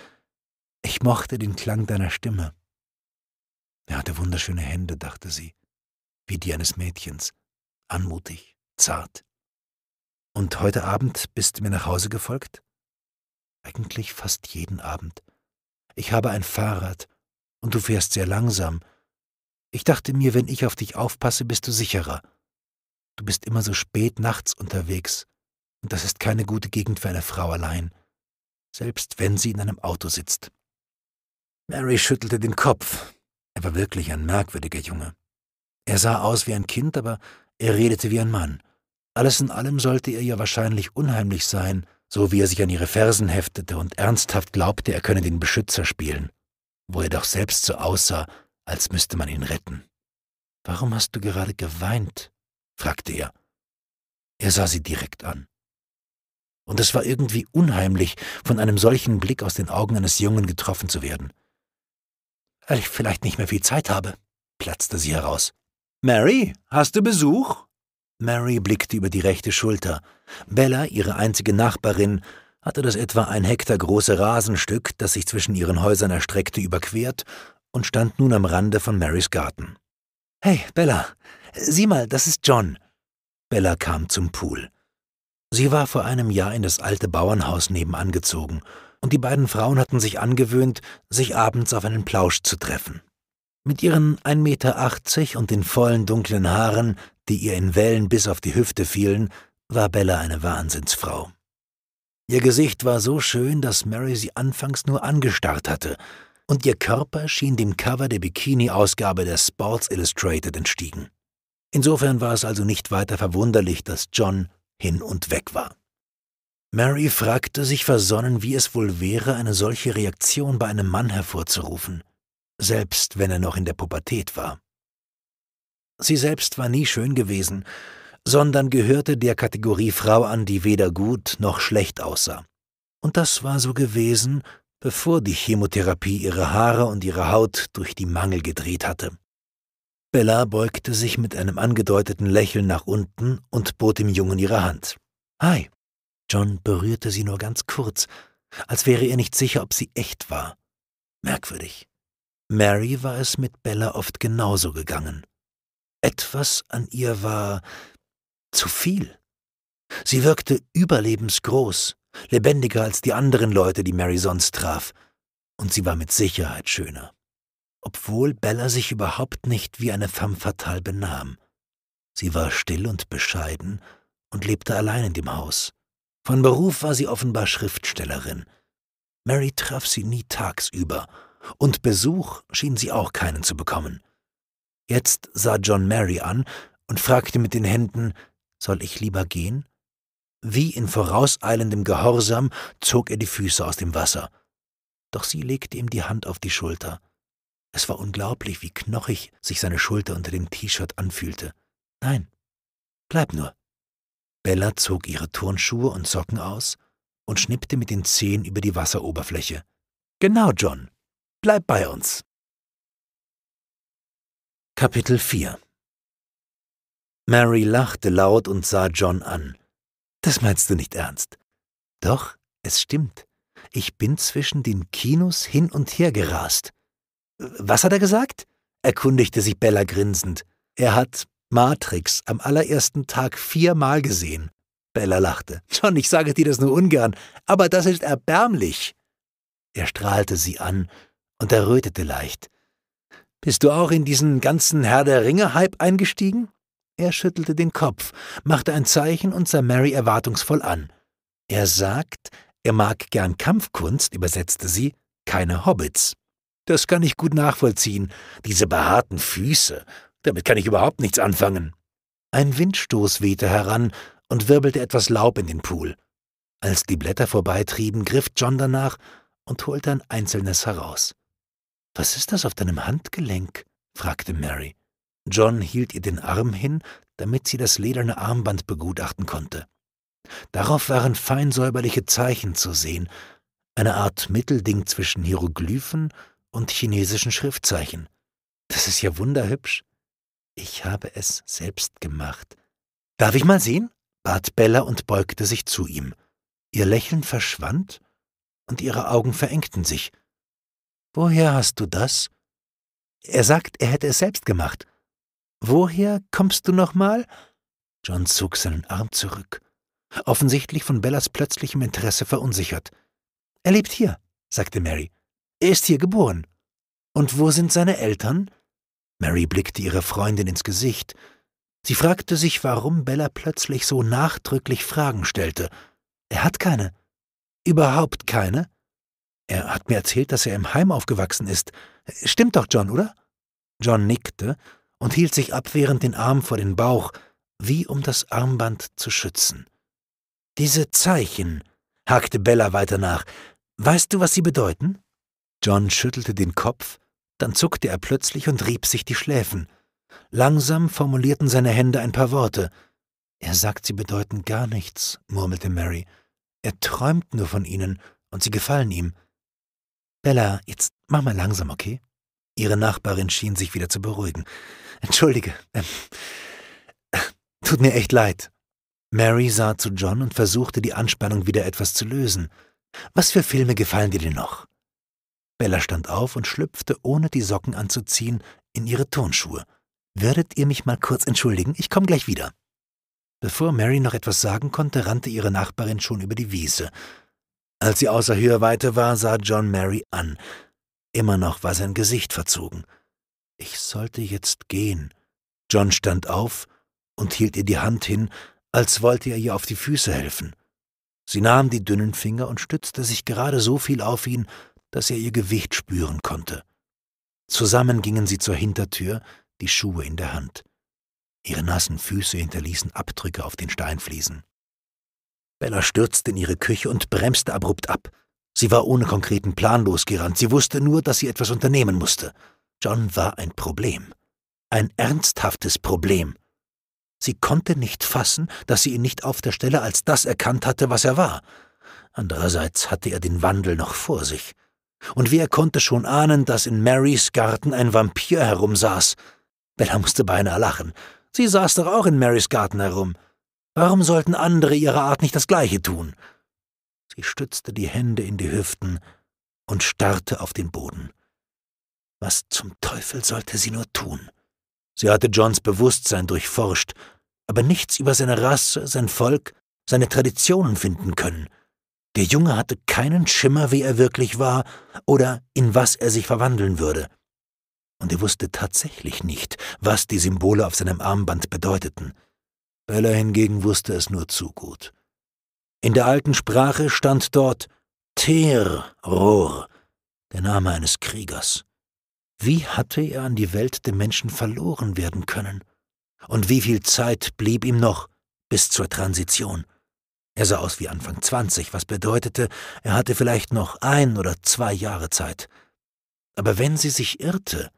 ich mochte den Klang deiner Stimme. Er hatte wunderschöne Hände, dachte sie, wie die eines Mädchens, anmutig, zart. Und heute Abend bist du mir nach Hause gefolgt? Eigentlich fast jeden Abend. Ich habe ein Fahrrad und du fährst sehr langsam. Ich dachte mir, wenn ich auf dich aufpasse, bist du sicherer. Du bist immer so spät nachts unterwegs, und das ist keine gute Gegend für eine Frau allein, selbst wenn sie in einem Auto sitzt. Mary schüttelte den Kopf. Er war wirklich ein merkwürdiger Junge. Er sah aus wie ein Kind, aber er redete wie ein Mann. Alles in allem sollte er ja wahrscheinlich unheimlich sein, so wie er sich an ihre Fersen heftete und ernsthaft glaubte, er könne den Beschützer spielen, wo er doch selbst so aussah, als müsste man ihn retten. Warum hast du gerade geweint? fragte er. Er sah sie direkt an. Und es war irgendwie unheimlich, von einem solchen Blick aus den Augen eines Jungen getroffen zu werden. Weil ich vielleicht nicht mehr viel Zeit habe, platzte sie heraus. Mary, hast du Besuch? Mary blickte über die rechte Schulter. Bella, ihre einzige Nachbarin, hatte das etwa ein Hektar große Rasenstück, das sich zwischen ihren Häusern erstreckte, überquert und stand nun am Rande von Marys Garten. Hey, Bella, Sieh mal, das ist John. Bella kam zum Pool. Sie war vor einem Jahr in das alte Bauernhaus nebenan gezogen, und die beiden Frauen hatten sich angewöhnt, sich abends auf einen Plausch zu treffen. Mit ihren 1,80 Meter und den vollen dunklen Haaren, die ihr in Wellen bis auf die Hüfte fielen, war Bella eine Wahnsinnsfrau. Ihr Gesicht war so schön, dass Mary sie anfangs nur angestarrt hatte, und ihr Körper schien dem Cover der Bikini-Ausgabe der Sports Illustrated entstiegen. Insofern war es also nicht weiter verwunderlich, dass John hin und weg war. Mary fragte sich versonnen, wie es wohl wäre, eine solche Reaktion bei einem Mann hervorzurufen, selbst wenn er noch in der Pubertät war. Sie selbst war nie schön gewesen, sondern gehörte der Kategorie Frau an, die weder gut noch schlecht aussah. Und das war so gewesen, bevor die Chemotherapie ihre Haare und ihre Haut durch die Mangel gedreht hatte. Bella beugte sich mit einem angedeuteten Lächeln nach unten und bot dem Jungen ihre Hand. Hi. John berührte sie nur ganz kurz, als wäre er nicht sicher, ob sie echt war. Merkwürdig. Mary war es mit Bella oft genauso gegangen. Etwas an ihr war zu viel. Sie wirkte überlebensgroß, lebendiger als die anderen Leute, die Mary sonst traf, und sie war mit Sicherheit schöner obwohl Bella sich überhaupt nicht wie eine femme fatale benahm. Sie war still und bescheiden und lebte allein in dem Haus. Von Beruf war sie offenbar Schriftstellerin. Mary traf sie nie tagsüber, und Besuch schien sie auch keinen zu bekommen. Jetzt sah John Mary an und fragte mit den Händen Soll ich lieber gehen? Wie in vorauseilendem Gehorsam zog er die Füße aus dem Wasser. Doch sie legte ihm die Hand auf die Schulter. Es war unglaublich, wie knochig sich seine Schulter unter dem T-Shirt anfühlte. Nein, bleib nur. Bella zog ihre Turnschuhe und Socken aus und schnippte mit den Zehen über die Wasseroberfläche. Genau, John. Bleib bei uns. Kapitel 4 Mary lachte laut und sah John an. Das meinst du nicht ernst? Doch, es stimmt. Ich bin zwischen den Kinos hin und her gerast. Was hat er gesagt? erkundigte sich Bella grinsend. Er hat Matrix am allerersten Tag viermal gesehen. Bella lachte. John, ich sage dir das nur ungern, aber das ist erbärmlich. Er strahlte sie an und errötete leicht. Bist du auch in diesen ganzen Herr der Ringe-Hype eingestiegen? Er schüttelte den Kopf, machte ein Zeichen und sah Mary erwartungsvoll an. Er sagt, er mag gern Kampfkunst, übersetzte sie, keine Hobbits. Das kann ich gut nachvollziehen. Diese behaarten Füße. Damit kann ich überhaupt nichts anfangen. Ein Windstoß wehte heran und wirbelte etwas Laub in den Pool. Als die Blätter vorbeitrieben, griff John danach und holte ein einzelnes heraus. Was ist das auf deinem Handgelenk? fragte Mary. John hielt ihr den Arm hin, damit sie das lederne Armband begutachten konnte. Darauf waren feinsäuberliche Zeichen zu sehen, eine Art Mittelding zwischen Hieroglyphen und chinesischen Schriftzeichen. Das ist ja wunderhübsch. Ich habe es selbst gemacht. Darf ich mal sehen? bat Bella und beugte sich zu ihm. Ihr Lächeln verschwand und ihre Augen verengten sich. Woher hast du das? Er sagt, er hätte es selbst gemacht. Woher kommst du nochmal? John zog seinen Arm zurück, offensichtlich von Bellas plötzlichem Interesse verunsichert. Er lebt hier, sagte Mary. Er ist hier geboren. Und wo sind seine Eltern? Mary blickte ihrer Freundin ins Gesicht. Sie fragte sich, warum Bella plötzlich so nachdrücklich Fragen stellte. Er hat keine. Überhaupt keine? Er hat mir erzählt, dass er im Heim aufgewachsen ist. Stimmt doch, John, oder? John nickte und hielt sich abwehrend den Arm vor den Bauch, wie um das Armband zu schützen. Diese Zeichen, hakte Bella weiter nach, weißt du, was sie bedeuten? John schüttelte den Kopf, dann zuckte er plötzlich und rieb sich die Schläfen. Langsam formulierten seine Hände ein paar Worte. Er sagt, sie bedeuten gar nichts, murmelte Mary. Er träumt nur von ihnen, und sie gefallen ihm. Bella, jetzt mach mal langsam, okay? Ihre Nachbarin schien sich wieder zu beruhigen. Entschuldige. Ähm, äh, tut mir echt leid. Mary sah zu John und versuchte, die Anspannung wieder etwas zu lösen. Was für Filme gefallen dir denn noch? Bella stand auf und schlüpfte, ohne die Socken anzuziehen, in ihre Turnschuhe. Werdet ihr mich mal kurz entschuldigen? Ich komme gleich wieder. Bevor Mary noch etwas sagen konnte, rannte ihre Nachbarin schon über die Wiese. Als sie außer Hörweite war, sah John Mary an. Immer noch war sein Gesicht verzogen. Ich sollte jetzt gehen. John stand auf und hielt ihr die Hand hin, als wollte er ihr auf die Füße helfen. Sie nahm die dünnen Finger und stützte sich gerade so viel auf ihn, dass er ihr Gewicht spüren konnte. Zusammen gingen sie zur Hintertür, die Schuhe in der Hand. Ihre nassen Füße hinterließen Abdrücke auf den Steinfliesen. Bella stürzte in ihre Küche und bremste abrupt ab. Sie war ohne konkreten Plan losgerannt, sie wusste nur, dass sie etwas unternehmen musste. John war ein Problem. Ein ernsthaftes Problem. Sie konnte nicht fassen, dass sie ihn nicht auf der Stelle als das erkannt hatte, was er war. Andererseits hatte er den Wandel noch vor sich. Und wer konnte schon ahnen, dass in Marys Garten ein Vampir herumsaß? Bella musste beinahe lachen. Sie saß doch auch in Marys Garten herum. Warum sollten andere ihrer Art nicht das Gleiche tun? Sie stützte die Hände in die Hüften und starrte auf den Boden. Was zum Teufel sollte sie nur tun? Sie hatte Johns Bewusstsein durchforscht, aber nichts über seine Rasse, sein Volk, seine Traditionen finden können. Der Junge hatte keinen Schimmer, wie er wirklich war oder in was er sich verwandeln würde. Und er wusste tatsächlich nicht, was die Symbole auf seinem Armband bedeuteten. Bella hingegen wusste es nur zu gut. In der alten Sprache stand dort Terror, der Name eines Kriegers. Wie hatte er an die Welt der Menschen verloren werden können? Und wie viel Zeit blieb ihm noch bis zur Transition? Er sah aus wie Anfang 20, was bedeutete, er hatte vielleicht noch ein oder zwei Jahre Zeit. Aber wenn sie sich irrte,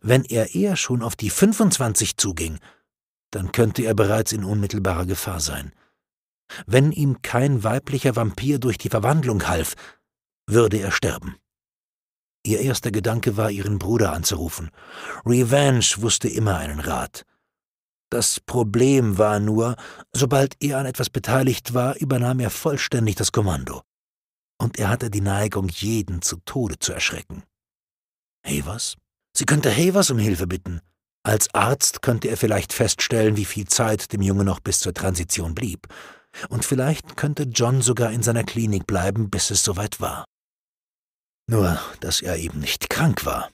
wenn er eher schon auf die 25 zuging, dann könnte er bereits in unmittelbarer Gefahr sein. Wenn ihm kein weiblicher Vampir durch die Verwandlung half, würde er sterben. Ihr erster Gedanke war, ihren Bruder anzurufen. Revenge wusste immer einen Rat. Das Problem war nur, sobald er an etwas beteiligt war, übernahm er vollständig das Kommando. Und er hatte die Neigung, jeden zu Tode zu erschrecken. Havers? Sie könnte Havers um Hilfe bitten. Als Arzt könnte er vielleicht feststellen, wie viel Zeit dem Jungen noch bis zur Transition blieb. Und vielleicht könnte John sogar in seiner Klinik bleiben, bis es soweit war. Nur, dass er eben nicht krank war.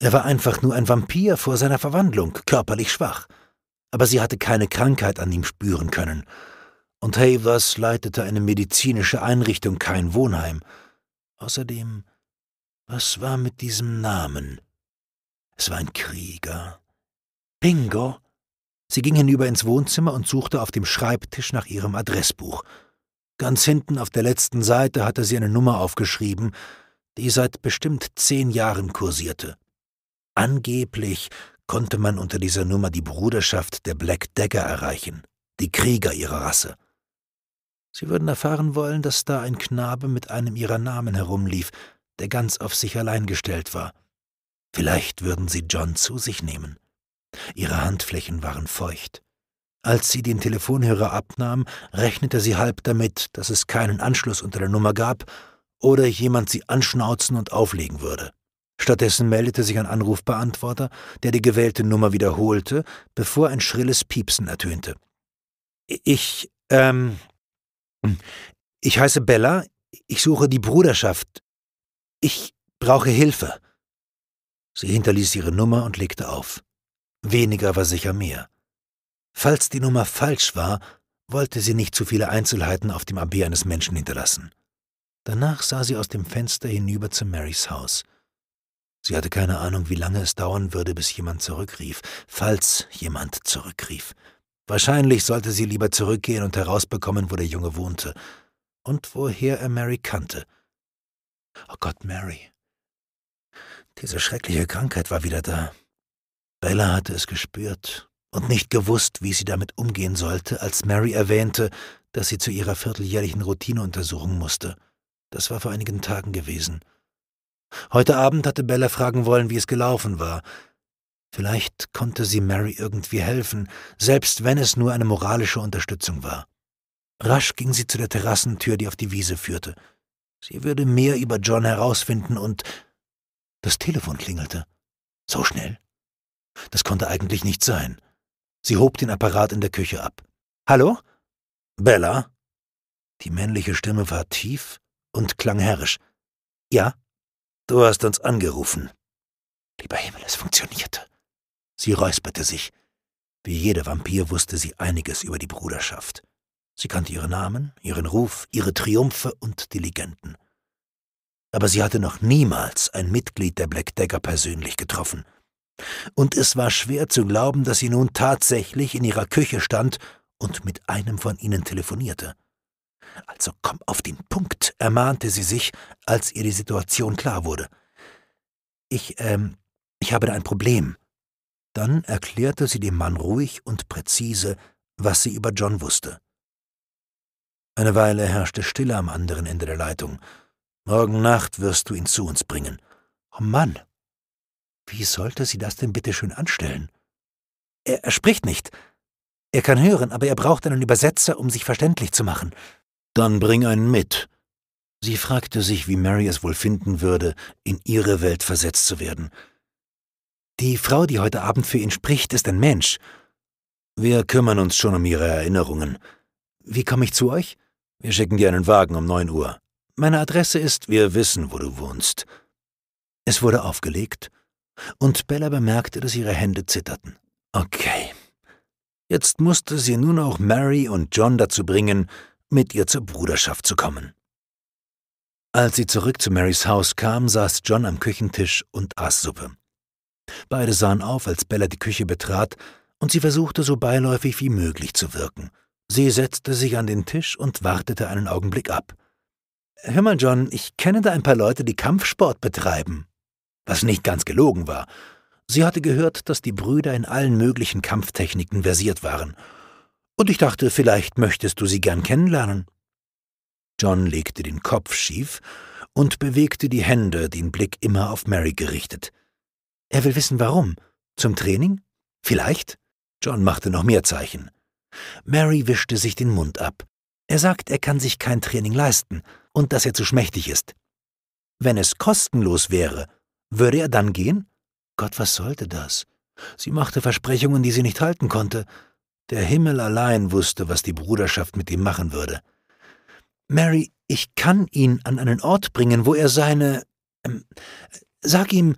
Er war einfach nur ein Vampir vor seiner Verwandlung, körperlich schwach aber sie hatte keine Krankheit an ihm spüren können. Und Havers leitete eine medizinische Einrichtung, kein Wohnheim. Außerdem, was war mit diesem Namen? Es war ein Krieger. Bingo! Sie ging hinüber ins Wohnzimmer und suchte auf dem Schreibtisch nach ihrem Adressbuch. Ganz hinten auf der letzten Seite hatte sie eine Nummer aufgeschrieben, die seit bestimmt zehn Jahren kursierte. Angeblich konnte man unter dieser Nummer die Bruderschaft der Black Dagger erreichen, die Krieger ihrer Rasse. Sie würden erfahren wollen, dass da ein Knabe mit einem ihrer Namen herumlief, der ganz auf sich allein gestellt war. Vielleicht würden sie John zu sich nehmen. Ihre Handflächen waren feucht. Als sie den Telefonhörer abnahm, rechnete sie halb damit, dass es keinen Anschluss unter der Nummer gab oder jemand sie anschnauzen und auflegen würde. Stattdessen meldete sich ein Anrufbeantworter, der die gewählte Nummer wiederholte, bevor ein schrilles Piepsen ertönte. Ich, ähm, hm, ich heiße Bella, ich suche die Bruderschaft. Ich brauche Hilfe. Sie hinterließ ihre Nummer und legte auf. Weniger war sicher mehr. Falls die Nummer falsch war, wollte sie nicht zu viele Einzelheiten auf dem AB eines Menschen hinterlassen. Danach sah sie aus dem Fenster hinüber zu Marys Haus. Sie hatte keine Ahnung, wie lange es dauern würde, bis jemand zurückrief, falls jemand zurückrief. Wahrscheinlich sollte sie lieber zurückgehen und herausbekommen, wo der Junge wohnte und woher er Mary kannte. Oh Gott, Mary. Diese schreckliche Krankheit war wieder da. Bella hatte es gespürt und nicht gewusst, wie sie damit umgehen sollte, als Mary erwähnte, dass sie zu ihrer vierteljährlichen Routineuntersuchung musste. Das war vor einigen Tagen gewesen. Heute Abend hatte Bella fragen wollen, wie es gelaufen war. Vielleicht konnte sie Mary irgendwie helfen, selbst wenn es nur eine moralische Unterstützung war. Rasch ging sie zu der Terrassentür, die auf die Wiese führte. Sie würde mehr über John herausfinden und das Telefon klingelte. So schnell. Das konnte eigentlich nicht sein. Sie hob den Apparat in der Küche ab. Hallo? Bella? Die männliche Stimme war tief und klang herrisch. Ja? Du hast uns angerufen. Lieber Himmel, es funktionierte. Sie räusperte sich. Wie jeder Vampir wusste sie einiges über die Bruderschaft. Sie kannte ihre Namen, ihren Ruf, ihre Triumphe und die Legenden. Aber sie hatte noch niemals ein Mitglied der Black Dagger persönlich getroffen. Und es war schwer zu glauben, dass sie nun tatsächlich in ihrer Küche stand und mit einem von ihnen telefonierte. Also komm auf den Punkt, ermahnte sie sich, als ihr die Situation klar wurde. Ich, ähm, ich habe da ein Problem. Dann erklärte sie dem Mann ruhig und präzise, was sie über John wusste. Eine Weile herrschte Stille am anderen Ende der Leitung. Morgen Nacht wirst du ihn zu uns bringen. Oh Mann! Wie sollte sie das denn bitte schön anstellen? Er, er spricht nicht. Er kann hören, aber er braucht einen Übersetzer, um sich verständlich zu machen. Dann bring einen mit. Sie fragte sich, wie Mary es wohl finden würde, in ihre Welt versetzt zu werden. Die Frau, die heute Abend für ihn spricht, ist ein Mensch. Wir kümmern uns schon um ihre Erinnerungen. Wie komme ich zu euch? Wir schicken dir einen Wagen um neun Uhr. Meine Adresse ist, wir wissen, wo du wohnst. Es wurde aufgelegt, und Bella bemerkte, dass ihre Hände zitterten. Okay. Jetzt musste sie nun auch Mary und John dazu bringen, mit ihr zur Bruderschaft zu kommen. Als sie zurück zu Marys Haus kam, saß John am Küchentisch und aß Suppe. Beide sahen auf, als Bella die Küche betrat, und sie versuchte so beiläufig wie möglich zu wirken. Sie setzte sich an den Tisch und wartete einen Augenblick ab. Hör mal, John, ich kenne da ein paar Leute, die Kampfsport betreiben. Was nicht ganz gelogen war. Sie hatte gehört, dass die Brüder in allen möglichen Kampftechniken versiert waren und ich dachte, vielleicht möchtest du sie gern kennenlernen. John legte den Kopf schief und bewegte die Hände, den Blick immer auf Mary gerichtet. Er will wissen, warum. Zum Training? Vielleicht? John machte noch mehr Zeichen. Mary wischte sich den Mund ab. Er sagt, er kann sich kein Training leisten und dass er zu schmächtig ist. Wenn es kostenlos wäre, würde er dann gehen? Gott, was sollte das? Sie machte Versprechungen, die sie nicht halten konnte. Der Himmel allein wusste, was die Bruderschaft mit ihm machen würde. Mary, ich kann ihn an einen Ort bringen, wo er seine. Ähm, sag ihm,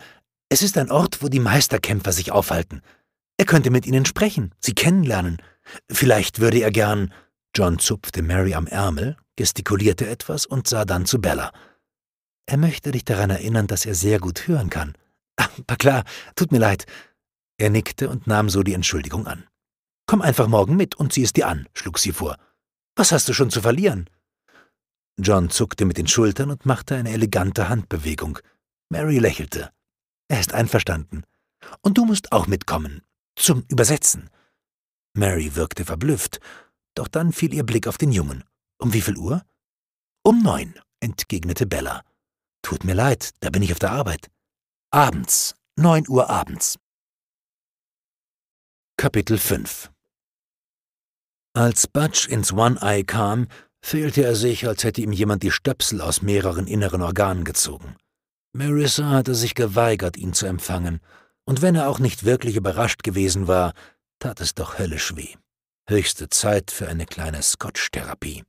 es ist ein Ort, wo die Meisterkämpfer sich aufhalten. Er könnte mit ihnen sprechen, sie kennenlernen. Vielleicht würde er gern. John zupfte Mary am Ärmel, gestikulierte etwas und sah dann zu Bella. Er möchte dich daran erinnern, dass er sehr gut hören kann. Aber ah, klar, tut mir leid. Er nickte und nahm so die Entschuldigung an. Komm einfach morgen mit und sieh es dir an, schlug sie vor. Was hast du schon zu verlieren? John zuckte mit den Schultern und machte eine elegante Handbewegung. Mary lächelte. Er ist einverstanden. Und du musst auch mitkommen. Zum Übersetzen. Mary wirkte verblüfft, doch dann fiel ihr Blick auf den Jungen. Um wie viel Uhr? Um neun, entgegnete Bella. Tut mir leid, da bin ich auf der Arbeit. Abends, neun Uhr abends. Kapitel 5 als Butch ins One Eye kam, fühlte er sich, als hätte ihm jemand die Stöpsel aus mehreren inneren Organen gezogen. Marissa hatte sich geweigert, ihn zu empfangen, und wenn er auch nicht wirklich überrascht gewesen war, tat es doch höllisch weh. Höchste Zeit für eine kleine Scotch-Therapie.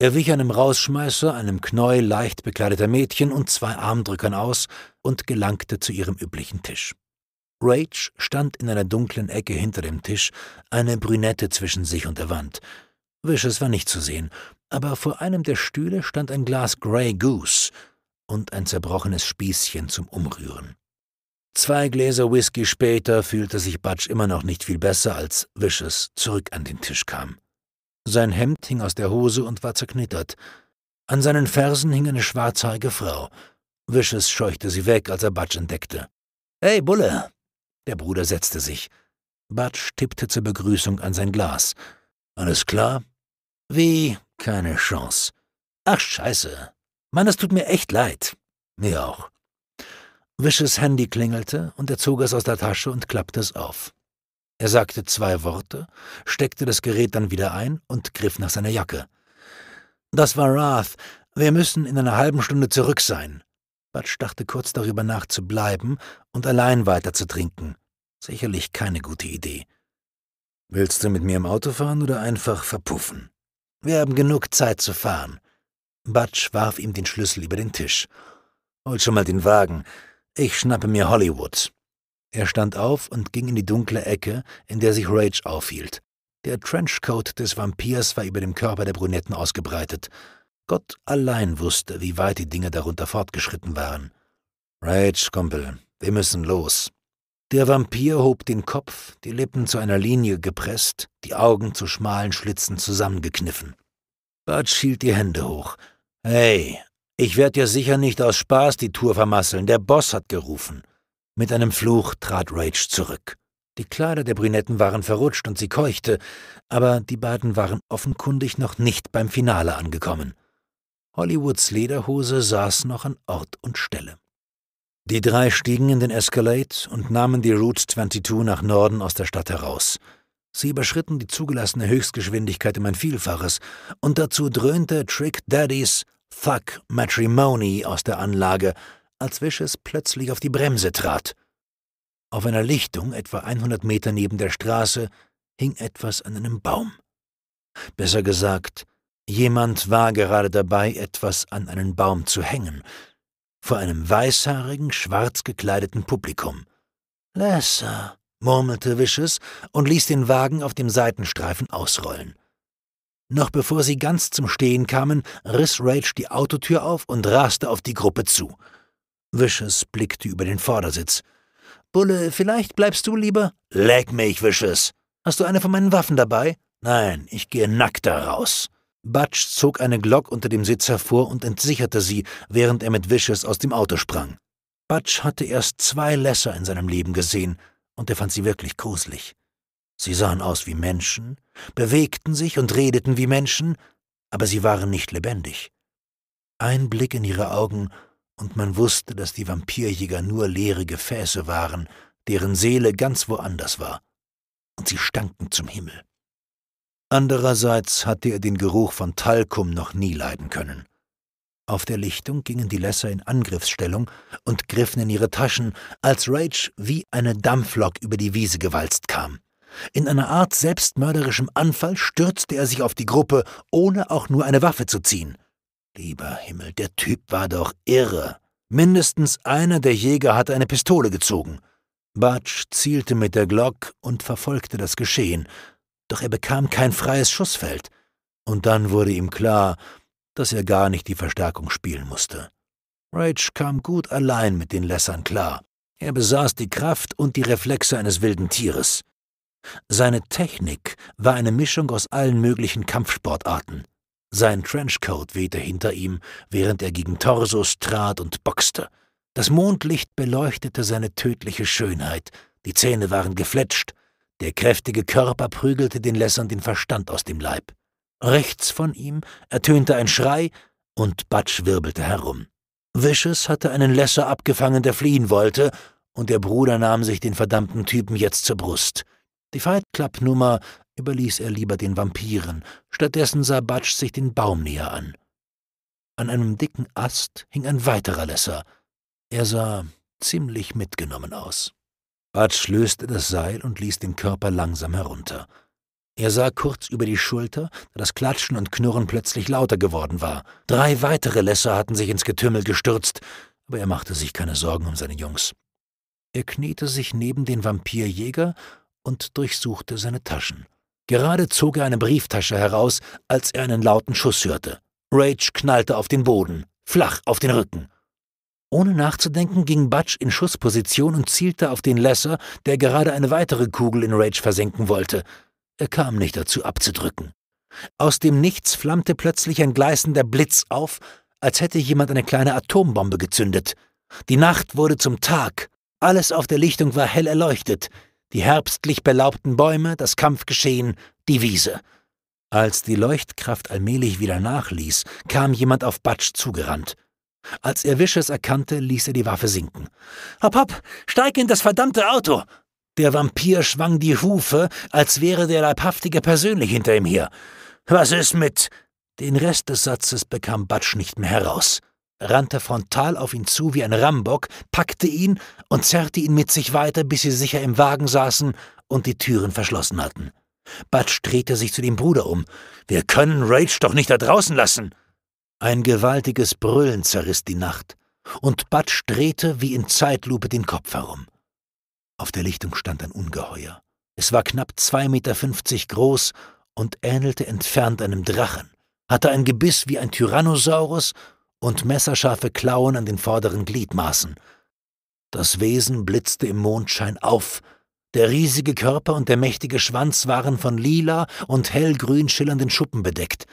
Er wich einem Rausschmeißer, einem Knäuel leicht bekleideter Mädchen und zwei Armdrückern aus und gelangte zu ihrem üblichen Tisch. Rage stand in einer dunklen Ecke hinter dem Tisch, eine Brünette zwischen sich und der Wand. Wishes war nicht zu sehen, aber vor einem der Stühle stand ein Glas Grey Goose und ein zerbrochenes Spießchen zum Umrühren. Zwei Gläser Whisky später fühlte sich Butch immer noch nicht viel besser, als Wishes zurück an den Tisch kam. Sein Hemd hing aus der Hose und war zerknittert. An seinen Fersen hing eine schwarzhaarige Frau. Wishes scheuchte sie weg, als er Butch entdeckte. Hey, Bulle, der Bruder setzte sich. Batsch tippte zur Begrüßung an sein Glas. Alles klar? Wie? Keine Chance. Ach, scheiße. Mann, das tut mir echt leid. Mir auch. Wisches Handy klingelte und er zog es aus der Tasche und klappte es auf. Er sagte zwei Worte, steckte das Gerät dann wieder ein und griff nach seiner Jacke. Das war Rath. Wir müssen in einer halben Stunde zurück sein. Batsch dachte kurz darüber nach, zu bleiben und allein weiter zu trinken. Sicherlich keine gute Idee. Willst du mit mir im Auto fahren oder einfach verpuffen? Wir haben genug Zeit zu fahren. Butch warf ihm den Schlüssel über den Tisch. Hol schon mal den Wagen. Ich schnappe mir Hollywood. Er stand auf und ging in die dunkle Ecke, in der sich Rage aufhielt. Der Trenchcoat des Vampirs war über dem Körper der Brunetten ausgebreitet. Gott allein wusste, wie weit die Dinge darunter fortgeschritten waren. Rage, Kumpel, wir müssen los. Der Vampir hob den Kopf, die Lippen zu einer Linie gepresst, die Augen zu schmalen Schlitzen zusammengekniffen. Butch hielt die Hände hoch. Hey, ich werde dir sicher nicht aus Spaß die Tour vermasseln, der Boss hat gerufen. Mit einem Fluch trat Rage zurück. Die Kleider der Brünetten waren verrutscht und sie keuchte, aber die beiden waren offenkundig noch nicht beim Finale angekommen. Hollywoods Lederhose saß noch an Ort und Stelle. Die drei stiegen in den Escalade und nahmen die Route 22 nach Norden aus der Stadt heraus. Sie überschritten die zugelassene Höchstgeschwindigkeit um ein Vielfaches und dazu dröhnte Trick Daddy's Fuck Matrimony aus der Anlage, als Wishes plötzlich auf die Bremse trat. Auf einer Lichtung, etwa 100 Meter neben der Straße, hing etwas an einem Baum. Besser gesagt, Jemand war gerade dabei, etwas an einen Baum zu hängen, vor einem weißhaarigen, schwarz gekleideten Publikum. Lesser, murmelte Wishes und ließ den Wagen auf dem Seitenstreifen ausrollen. Noch bevor sie ganz zum Stehen kamen, riss Rage die Autotür auf und raste auf die Gruppe zu. Wishes blickte über den Vordersitz. Bulle, vielleicht bleibst du lieber? Leg mich, Wishes! Hast du eine von meinen Waffen dabei? Nein, ich gehe nackt da raus. Butch zog eine Glock unter dem Sitz hervor und entsicherte sie, während er mit Vicious aus dem Auto sprang. Butch hatte erst zwei Lässer in seinem Leben gesehen, und er fand sie wirklich gruselig. Sie sahen aus wie Menschen, bewegten sich und redeten wie Menschen, aber sie waren nicht lebendig. Ein Blick in ihre Augen, und man wusste, dass die Vampirjäger nur leere Gefäße waren, deren Seele ganz woanders war, und sie stanken zum Himmel. Andererseits hatte er den Geruch von Talkum noch nie leiden können. Auf der Lichtung gingen die Lässer in Angriffsstellung und griffen in ihre Taschen, als Rage wie eine Dampflok über die Wiese gewalzt kam. In einer Art selbstmörderischem Anfall stürzte er sich auf die Gruppe, ohne auch nur eine Waffe zu ziehen. Lieber Himmel, der Typ war doch irre. Mindestens einer der Jäger hatte eine Pistole gezogen. Batsch zielte mit der Glock und verfolgte das Geschehen, doch er bekam kein freies Schussfeld, und dann wurde ihm klar, dass er gar nicht die Verstärkung spielen musste. Rage kam gut allein mit den Lässern klar. Er besaß die Kraft und die Reflexe eines wilden Tieres. Seine Technik war eine Mischung aus allen möglichen Kampfsportarten. Sein Trenchcoat wehte hinter ihm, während er gegen Torsos trat und boxte. Das Mondlicht beleuchtete seine tödliche Schönheit, die Zähne waren gefletscht, der kräftige Körper prügelte den Lessern den Verstand aus dem Leib. Rechts von ihm ertönte ein Schrei und Batsch wirbelte herum. Wishes hatte einen Lesser abgefangen, der fliehen wollte, und der Bruder nahm sich den verdammten Typen jetzt zur Brust. Die Fight Club-Nummer überließ er lieber den Vampiren, stattdessen sah Batsch sich den Baum näher an. An einem dicken Ast hing ein weiterer Lesser. Er sah ziemlich mitgenommen aus. Bart löste das Seil und ließ den Körper langsam herunter. Er sah kurz über die Schulter, da das Klatschen und Knurren plötzlich lauter geworden war. Drei weitere Lässer hatten sich ins Getümmel gestürzt, aber er machte sich keine Sorgen um seine Jungs. Er kniete sich neben den Vampirjäger und durchsuchte seine Taschen. Gerade zog er eine Brieftasche heraus, als er einen lauten Schuss hörte. Rage knallte auf den Boden, flach auf den Rücken. Ohne nachzudenken ging Butch in Schussposition und zielte auf den Lesser, der gerade eine weitere Kugel in Rage versenken wollte. Er kam nicht dazu abzudrücken. Aus dem Nichts flammte plötzlich ein gleißender Blitz auf, als hätte jemand eine kleine Atombombe gezündet. Die Nacht wurde zum Tag. Alles auf der Lichtung war hell erleuchtet. Die herbstlich belaubten Bäume, das Kampfgeschehen, die Wiese. Als die Leuchtkraft allmählich wieder nachließ, kam jemand auf Batsch zugerannt. Als er Wisches erkannte, ließ er die Waffe sinken. Hopp, hopp, steig in das verdammte Auto! Der Vampir schwang die Hufe, als wäre der Leibhaftige persönlich hinter ihm hier. Was ist mit? Den Rest des Satzes bekam Batsch nicht mehr heraus, rannte frontal auf ihn zu wie ein Rambock, packte ihn und zerrte ihn mit sich weiter, bis sie sicher im Wagen saßen und die Türen verschlossen hatten. Batsch drehte sich zu dem Bruder um. Wir können Rage doch nicht da draußen lassen. Ein gewaltiges Brüllen zerriss die Nacht, und Batsch drehte wie in Zeitlupe den Kopf herum. Auf der Lichtung stand ein Ungeheuer. Es war knapp 2,50 Meter groß und ähnelte entfernt einem Drachen, hatte ein Gebiss wie ein Tyrannosaurus und messerscharfe Klauen an den vorderen Gliedmaßen. Das Wesen blitzte im Mondschein auf. Der riesige Körper und der mächtige Schwanz waren von lila und hellgrün schillernden Schuppen bedeckt.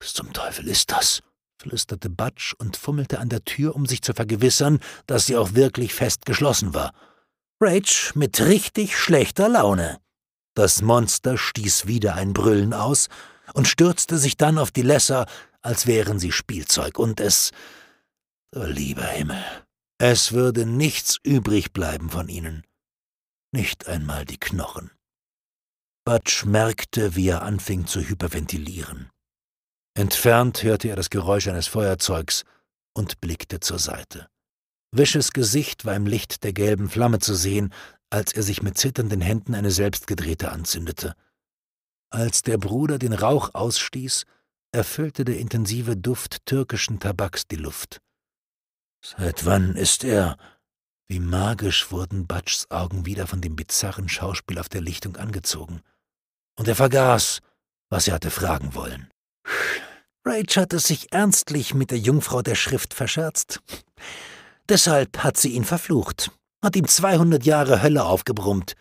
Was zum Teufel ist das? flüsterte Batsch und fummelte an der Tür, um sich zu vergewissern, dass sie auch wirklich fest geschlossen war. Rage mit richtig schlechter Laune. Das Monster stieß wieder ein Brüllen aus und stürzte sich dann auf die Lässer, als wären sie Spielzeug, und es. Oh, lieber Himmel, es würde nichts übrig bleiben von ihnen. Nicht einmal die Knochen. Butch merkte, wie er anfing zu hyperventilieren. Entfernt hörte er das Geräusch eines Feuerzeugs und blickte zur Seite. Wisches Gesicht war im Licht der gelben Flamme zu sehen, als er sich mit zitternden Händen eine selbstgedrehte anzündete. Als der Bruder den Rauch ausstieß, erfüllte der intensive Duft türkischen Tabaks die Luft. Seit wann ist er? Wie magisch wurden Batschs Augen wieder von dem bizarren Schauspiel auf der Lichtung angezogen. Und er vergaß, was er hatte fragen wollen. Rach hat es sich ernstlich mit der Jungfrau der Schrift verscherzt. Deshalb hat sie ihn verflucht, hat ihm 200 Jahre Hölle aufgebrummt.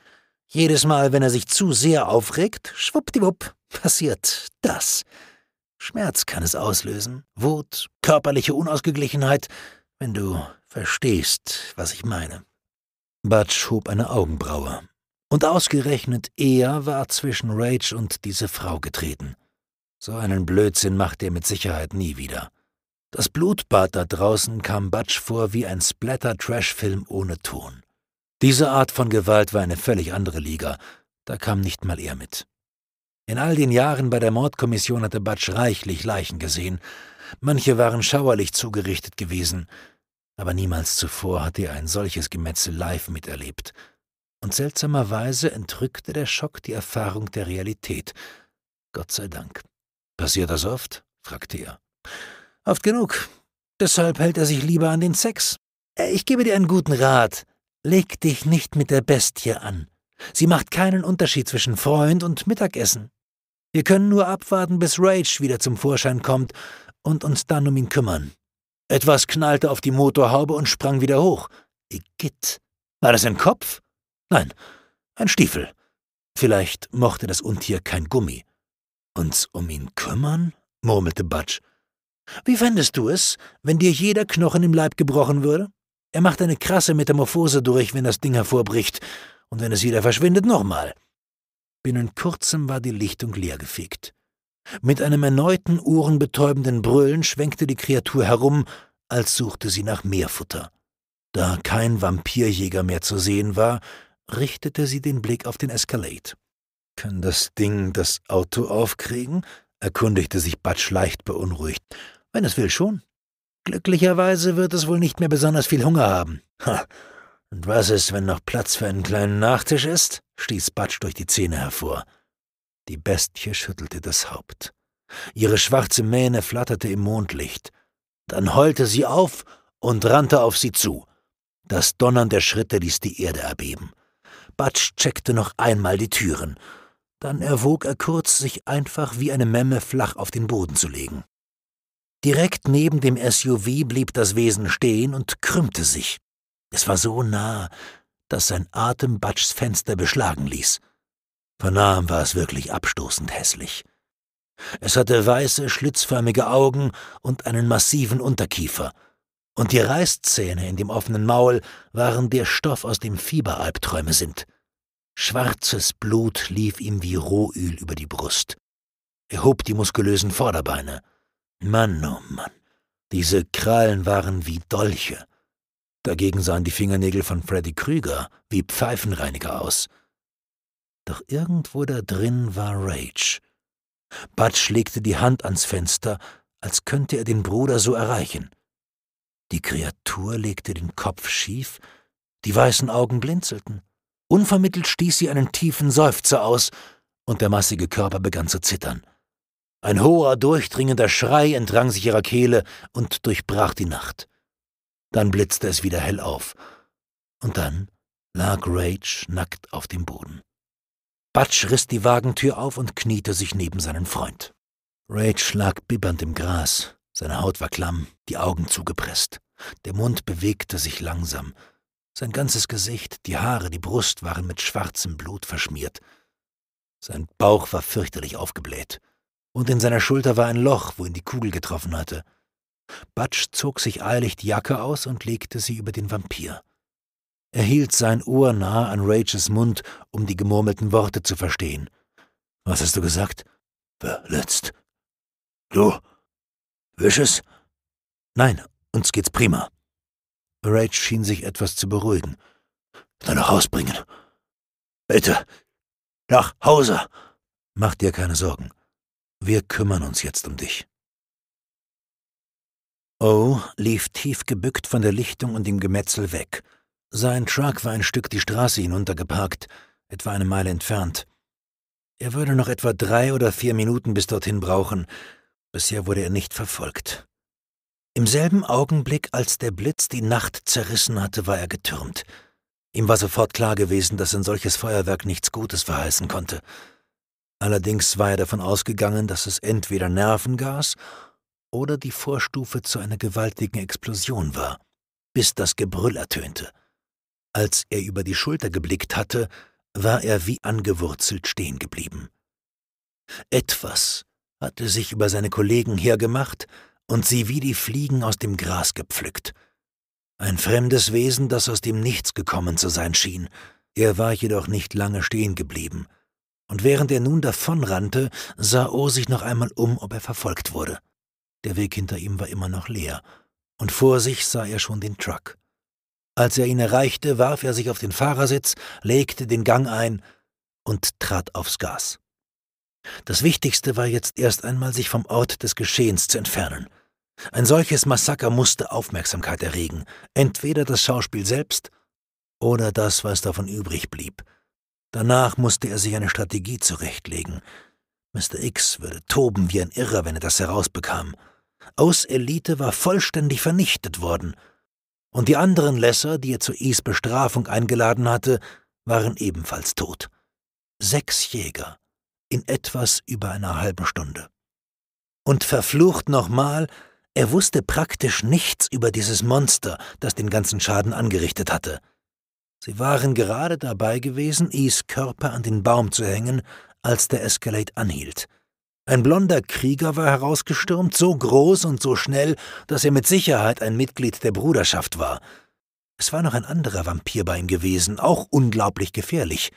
Jedes Mal, wenn er sich zu sehr aufregt, schwuppdiwupp, passiert das. Schmerz kann es auslösen, Wut, körperliche Unausgeglichenheit, wenn du verstehst, was ich meine. Butch hob eine Augenbraue. Und ausgerechnet er war zwischen Rage und diese Frau getreten. So einen Blödsinn macht er mit Sicherheit nie wieder. Das Blutbad da draußen kam Batsch vor wie ein Splatter-Trash-Film ohne Ton. Diese Art von Gewalt war eine völlig andere Liga, da kam nicht mal er mit. In all den Jahren bei der Mordkommission hatte Batsch reichlich Leichen gesehen, manche waren schauerlich zugerichtet gewesen, aber niemals zuvor hatte er ein solches Gemetzel live miterlebt. Und seltsamerweise entrückte der Schock die Erfahrung der Realität. Gott sei Dank. Passiert das oft? fragte er. Oft genug. Deshalb hält er sich lieber an den Sex. Äh, ich gebe dir einen guten Rat. Leg dich nicht mit der Bestie an. Sie macht keinen Unterschied zwischen Freund und Mittagessen. Wir können nur abwarten, bis Rage wieder zum Vorschein kommt und uns dann um ihn kümmern. Etwas knallte auf die Motorhaube und sprang wieder hoch. Igitt. War das ein Kopf? Nein, ein Stiefel. Vielleicht mochte das Untier kein Gummi. Uns um ihn kümmern? murmelte Batsch. Wie fändest du es, wenn dir jeder Knochen im Leib gebrochen würde? Er macht eine krasse Metamorphose durch, wenn das Ding hervorbricht, und wenn es wieder verschwindet, nochmal. Binnen kurzem war die Lichtung leergefegt. Mit einem erneuten ohrenbetäubenden Brüllen schwenkte die Kreatur herum, als suchte sie nach Meerfutter. Da kein Vampirjäger mehr zu sehen war, richtete sie den Blick auf den Escalade. Kann das Ding das Auto aufkriegen? erkundigte sich Batsch leicht beunruhigt. Wenn es will schon. Glücklicherweise wird es wohl nicht mehr besonders viel Hunger haben. Ha. Und was ist, wenn noch Platz für einen kleinen Nachtisch ist? stieß Batsch durch die Zähne hervor. Die Bestie schüttelte das Haupt. Ihre schwarze Mähne flatterte im Mondlicht. Dann heulte sie auf und rannte auf sie zu. Das Donnern der Schritte ließ die Erde erbeben. Batsch checkte noch einmal die Türen. Dann erwog er kurz, sich einfach wie eine Memme flach auf den Boden zu legen. Direkt neben dem SUV blieb das Wesen stehen und krümmte sich. Es war so nah, dass sein Atem Batschs Fenster beschlagen ließ. Von nahem war es wirklich abstoßend hässlich. Es hatte weiße, schlitzförmige Augen und einen massiven Unterkiefer, und die Reißzähne in dem offenen Maul waren der Stoff, aus dem Fieberalbträume sind. Schwarzes Blut lief ihm wie Rohöl über die Brust. Er hob die muskulösen Vorderbeine. Mann, oh Mann, diese Krallen waren wie Dolche. Dagegen sahen die Fingernägel von Freddy Krüger wie Pfeifenreiniger aus. Doch irgendwo da drin war Rage. Butch legte die Hand ans Fenster, als könnte er den Bruder so erreichen. Die Kreatur legte den Kopf schief, die weißen Augen blinzelten. Unvermittelt stieß sie einen tiefen Seufzer aus, und der massige Körper begann zu zittern. Ein hoher, durchdringender Schrei entrang sich ihrer Kehle und durchbrach die Nacht. Dann blitzte es wieder hell auf, und dann lag Rage nackt auf dem Boden. Batsch riss die Wagentür auf und kniete sich neben seinen Freund. Rage lag bibbernd im Gras, seine Haut war klamm, die Augen zugepresst. Der Mund bewegte sich langsam, sein ganzes Gesicht, die Haare, die Brust waren mit schwarzem Blut verschmiert. Sein Bauch war fürchterlich aufgebläht. Und in seiner Schulter war ein Loch, wo ihn die Kugel getroffen hatte. Batsch zog sich eilig die Jacke aus und legte sie über den Vampir. Er hielt sein Ohr nahe an Rages Mund, um die gemurmelten Worte zu verstehen. Was hast du gesagt? Verletzt. Du? Wisches? Nein, uns geht's prima. Rage schien sich etwas zu beruhigen. Nur nach Haus bringen. Bitte. Nach Hause. Mach dir keine Sorgen. Wir kümmern uns jetzt um dich. O lief tief gebückt von der Lichtung und dem Gemetzel weg. Sein Truck war ein Stück die Straße hinuntergeparkt, etwa eine Meile entfernt. Er würde noch etwa drei oder vier Minuten bis dorthin brauchen. Bisher wurde er nicht verfolgt. Im selben Augenblick, als der Blitz die Nacht zerrissen hatte, war er getürmt. Ihm war sofort klar gewesen, dass ein solches Feuerwerk nichts Gutes verheißen konnte. Allerdings war er davon ausgegangen, dass es entweder Nervengas oder die Vorstufe zu einer gewaltigen Explosion war, bis das Gebrüll ertönte. Als er über die Schulter geblickt hatte, war er wie angewurzelt stehen geblieben. Etwas hatte sich über seine Kollegen hergemacht, und sie wie die Fliegen aus dem Gras gepflückt. Ein fremdes Wesen, das aus dem Nichts gekommen zu sein schien. Er war jedoch nicht lange stehen geblieben. Und während er nun davonrannte, sah O sich noch einmal um, ob er verfolgt wurde. Der Weg hinter ihm war immer noch leer, und vor sich sah er schon den Truck. Als er ihn erreichte, warf er sich auf den Fahrersitz, legte den Gang ein und trat aufs Gas. Das Wichtigste war jetzt erst einmal, sich vom Ort des Geschehens zu entfernen. Ein solches Massaker musste Aufmerksamkeit erregen, entweder das Schauspiel selbst oder das, was davon übrig blieb. Danach musste er sich eine Strategie zurechtlegen. Mr. X würde toben wie ein Irrer, wenn er das herausbekam. Aus Elite war vollständig vernichtet worden. Und die anderen Lesser, die er zu Is Bestrafung eingeladen hatte, waren ebenfalls tot. Sechs Jäger, in etwas über einer halben Stunde. Und verflucht nochmal, er wusste praktisch nichts über dieses Monster, das den ganzen Schaden angerichtet hatte. Sie waren gerade dabei gewesen, Is Körper an den Baum zu hängen, als der Escalade anhielt. Ein blonder Krieger war herausgestürmt, so groß und so schnell, dass er mit Sicherheit ein Mitglied der Bruderschaft war. Es war noch ein anderer Vampir bei ihm gewesen, auch unglaublich gefährlich.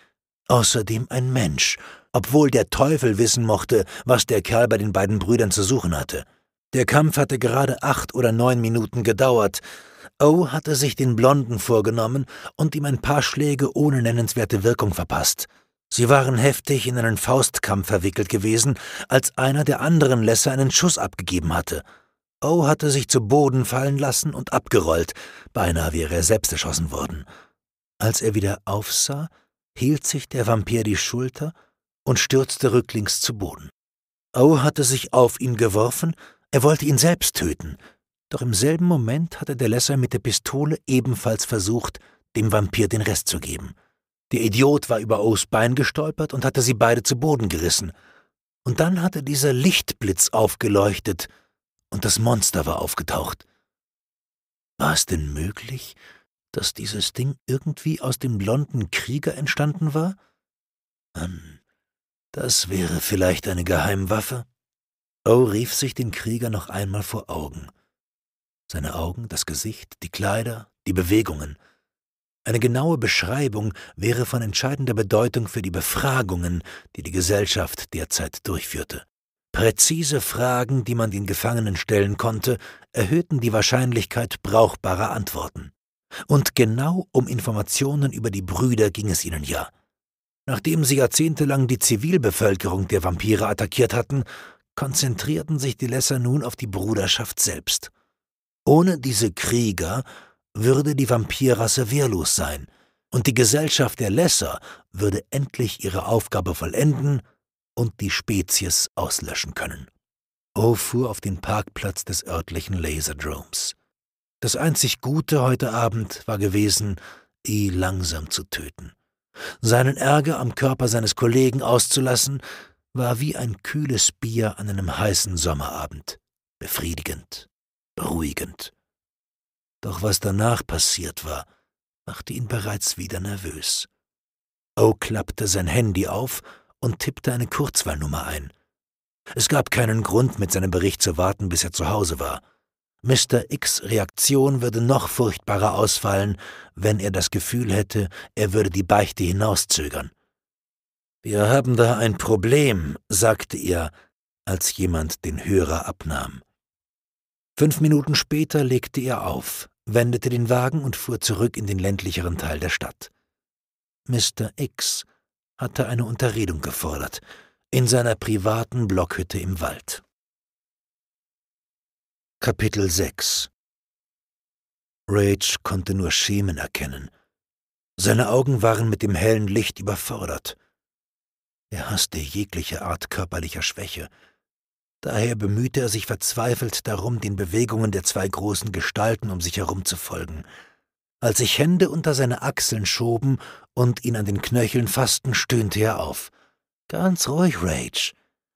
Außerdem ein Mensch, obwohl der Teufel wissen mochte, was der Kerl bei den beiden Brüdern zu suchen hatte. Der Kampf hatte gerade acht oder neun Minuten gedauert. O hatte sich den Blonden vorgenommen und ihm ein paar Schläge ohne nennenswerte Wirkung verpasst. Sie waren heftig in einen Faustkampf verwickelt gewesen, als einer der anderen Lässer einen Schuss abgegeben hatte. O hatte sich zu Boden fallen lassen und abgerollt, beinahe wäre er selbst erschossen worden. Als er wieder aufsah, hielt sich der Vampir die Schulter und stürzte rücklings zu Boden. O hatte sich auf ihn geworfen, er wollte ihn selbst töten, doch im selben Moment hatte der Lesser mit der Pistole ebenfalls versucht, dem Vampir den Rest zu geben. Der Idiot war über O's Bein gestolpert und hatte sie beide zu Boden gerissen. Und dann hatte dieser Lichtblitz aufgeleuchtet und das Monster war aufgetaucht. War es denn möglich, dass dieses Ding irgendwie aus dem blonden Krieger entstanden war? Hm. Das wäre vielleicht eine Geheimwaffe? O oh, rief sich den Krieger noch einmal vor Augen. Seine Augen, das Gesicht, die Kleider, die Bewegungen. Eine genaue Beschreibung wäre von entscheidender Bedeutung für die Befragungen, die die Gesellschaft derzeit durchführte. Präzise Fragen, die man den Gefangenen stellen konnte, erhöhten die Wahrscheinlichkeit brauchbarer Antworten. Und genau um Informationen über die Brüder ging es ihnen ja. Nachdem sie jahrzehntelang die Zivilbevölkerung der Vampire attackiert hatten, konzentrierten sich die Lesser nun auf die Bruderschaft selbst. Ohne diese Krieger würde die Vampirrasse wehrlos sein, und die Gesellschaft der Lesser würde endlich ihre Aufgabe vollenden und die Spezies auslöschen können. O fuhr auf den Parkplatz des örtlichen Laserdromes. Das einzig Gute heute Abend war gewesen, I langsam zu töten. Seinen Ärger am Körper seines Kollegen auszulassen, war wie ein kühles Bier an einem heißen Sommerabend. Befriedigend, beruhigend. Doch was danach passiert war, machte ihn bereits wieder nervös. O klappte sein Handy auf und tippte eine Kurzwahlnummer ein. Es gab keinen Grund, mit seinem Bericht zu warten, bis er zu Hause war. Mr. X Reaktion würde noch furchtbarer ausfallen, wenn er das Gefühl hätte, er würde die Beichte hinauszögern. Wir haben da ein Problem, sagte er, als jemand den Hörer abnahm. Fünf Minuten später legte er auf, wendete den Wagen und fuhr zurück in den ländlicheren Teil der Stadt. Mr. X hatte eine Unterredung gefordert, in seiner privaten Blockhütte im Wald. Kapitel 6 Rage konnte nur Schemen erkennen. Seine Augen waren mit dem hellen Licht überfordert. Er hasste jegliche Art körperlicher Schwäche. Daher bemühte er sich verzweifelt darum, den Bewegungen der zwei großen Gestalten um sich herum zu folgen. Als sich Hände unter seine Achseln schoben und ihn an den Knöcheln fassten, stöhnte er auf. Ganz ruhig, Rage.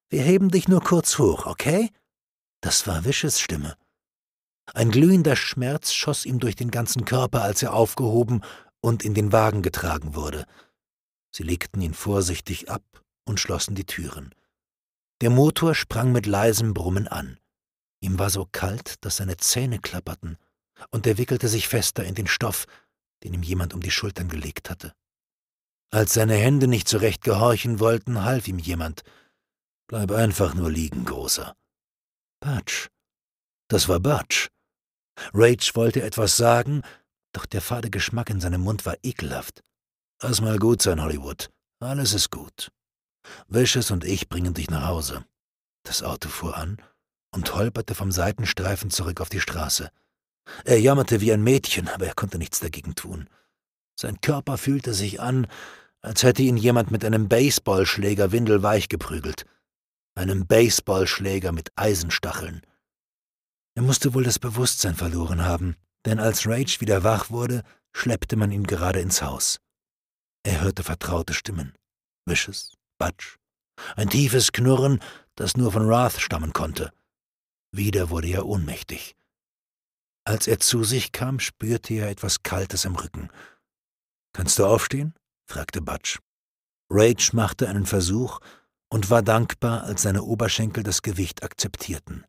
Wir heben dich nur kurz hoch, okay? Das war Wisches Stimme. Ein glühender Schmerz schoss ihm durch den ganzen Körper, als er aufgehoben und in den Wagen getragen wurde. Sie legten ihn vorsichtig ab und schlossen die Türen. Der Motor sprang mit leisem Brummen an. Ihm war so kalt, dass seine Zähne klapperten, und er wickelte sich fester in den Stoff, den ihm jemand um die Schultern gelegt hatte. Als seine Hände nicht zurecht gehorchen wollten, half ihm jemand. Bleib einfach nur liegen, Großer. Batsch. Das war Batsch. Rage wollte etwas sagen, doch der fade Geschmack in seinem Mund war ekelhaft. Lass mal gut sein, Hollywood. Alles ist gut. Wishes und ich bringen dich nach Hause. Das Auto fuhr an und holperte vom Seitenstreifen zurück auf die Straße. Er jammerte wie ein Mädchen, aber er konnte nichts dagegen tun. Sein Körper fühlte sich an, als hätte ihn jemand mit einem Baseballschläger windelweich geprügelt einem Baseballschläger mit Eisenstacheln. Er musste wohl das Bewusstsein verloren haben, denn als Rage wieder wach wurde, schleppte man ihn gerade ins Haus. Er hörte vertraute Stimmen. Wisches, Batsch. Ein tiefes Knurren, das nur von Rath stammen konnte. Wieder wurde er ohnmächtig. Als er zu sich kam, spürte er etwas Kaltes im Rücken. Kannst du aufstehen? fragte Batsch. Rage machte einen Versuch, und war dankbar, als seine Oberschenkel das Gewicht akzeptierten.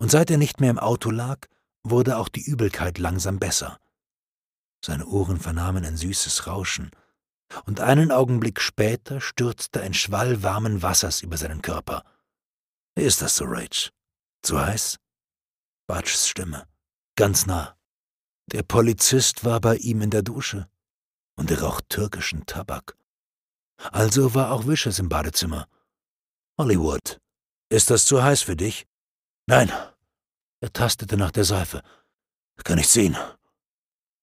Und seit er nicht mehr im Auto lag, wurde auch die Übelkeit langsam besser. Seine Ohren vernahmen ein süßes Rauschen, und einen Augenblick später stürzte ein Schwall warmen Wassers über seinen Körper. Ist das so, Rach? Zu heiß? Batschs Stimme. Ganz nah. Der Polizist war bei ihm in der Dusche. Und er roch türkischen Tabak. Also war auch Wishes im Badezimmer. Hollywood, ist das zu heiß für dich? Nein. Er tastete nach der Seife. Kann ich sehen.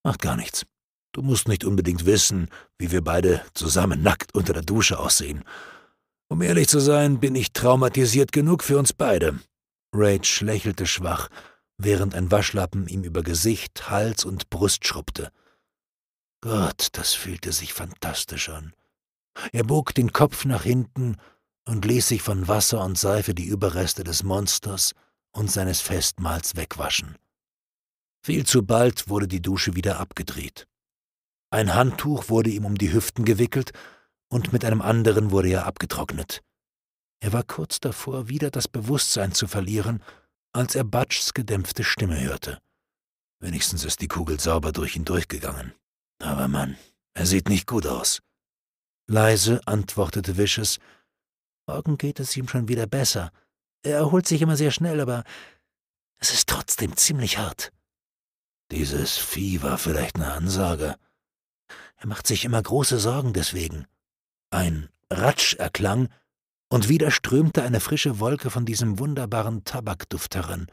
Macht gar nichts. Du musst nicht unbedingt wissen, wie wir beide zusammen nackt unter der Dusche aussehen. Um ehrlich zu sein, bin ich traumatisiert genug für uns beide. Rage lächelte schwach, während ein Waschlappen ihm über Gesicht, Hals und Brust schrubbte. Gott, das fühlte sich fantastisch an. Er bog den Kopf nach hinten und ließ sich von Wasser und Seife die Überreste des Monsters und seines Festmahls wegwaschen. Viel zu bald wurde die Dusche wieder abgedreht. Ein Handtuch wurde ihm um die Hüften gewickelt und mit einem anderen wurde er abgetrocknet. Er war kurz davor, wieder das Bewusstsein zu verlieren, als er Batschs gedämpfte Stimme hörte. Wenigstens ist die Kugel sauber durch ihn durchgegangen. Aber Mann, er sieht nicht gut aus. Leise antwortete Wishes. Morgen geht es ihm schon wieder besser. Er erholt sich immer sehr schnell, aber es ist trotzdem ziemlich hart. Dieses Vieh war vielleicht eine Ansage. Er macht sich immer große Sorgen deswegen. Ein Ratsch erklang, und wieder strömte eine frische Wolke von diesem wunderbaren Tabakduft heran.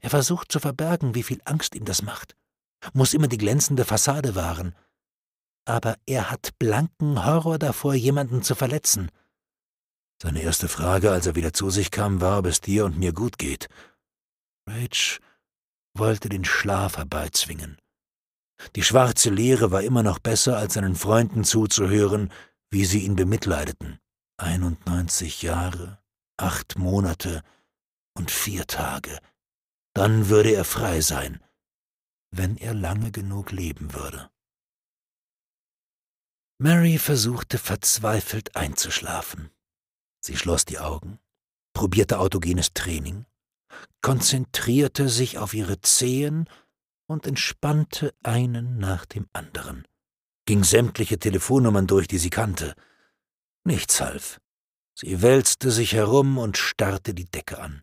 Er versucht zu verbergen, wie viel Angst ihm das macht, muss immer die glänzende Fassade wahren, aber er hat blanken Horror davor, jemanden zu verletzen. Seine erste Frage, als er wieder zu sich kam, war, ob es dir und mir gut geht. Rach wollte den Schlaf herbeizwingen. Die schwarze Leere war immer noch besser, als seinen Freunden zuzuhören, wie sie ihn bemitleideten. 91 Jahre, acht Monate und vier Tage. Dann würde er frei sein, wenn er lange genug leben würde. Mary versuchte verzweifelt einzuschlafen. Sie schloss die Augen, probierte autogenes Training, konzentrierte sich auf ihre Zehen und entspannte einen nach dem anderen, ging sämtliche Telefonnummern durch, die sie kannte. Nichts half. Sie wälzte sich herum und starrte die Decke an.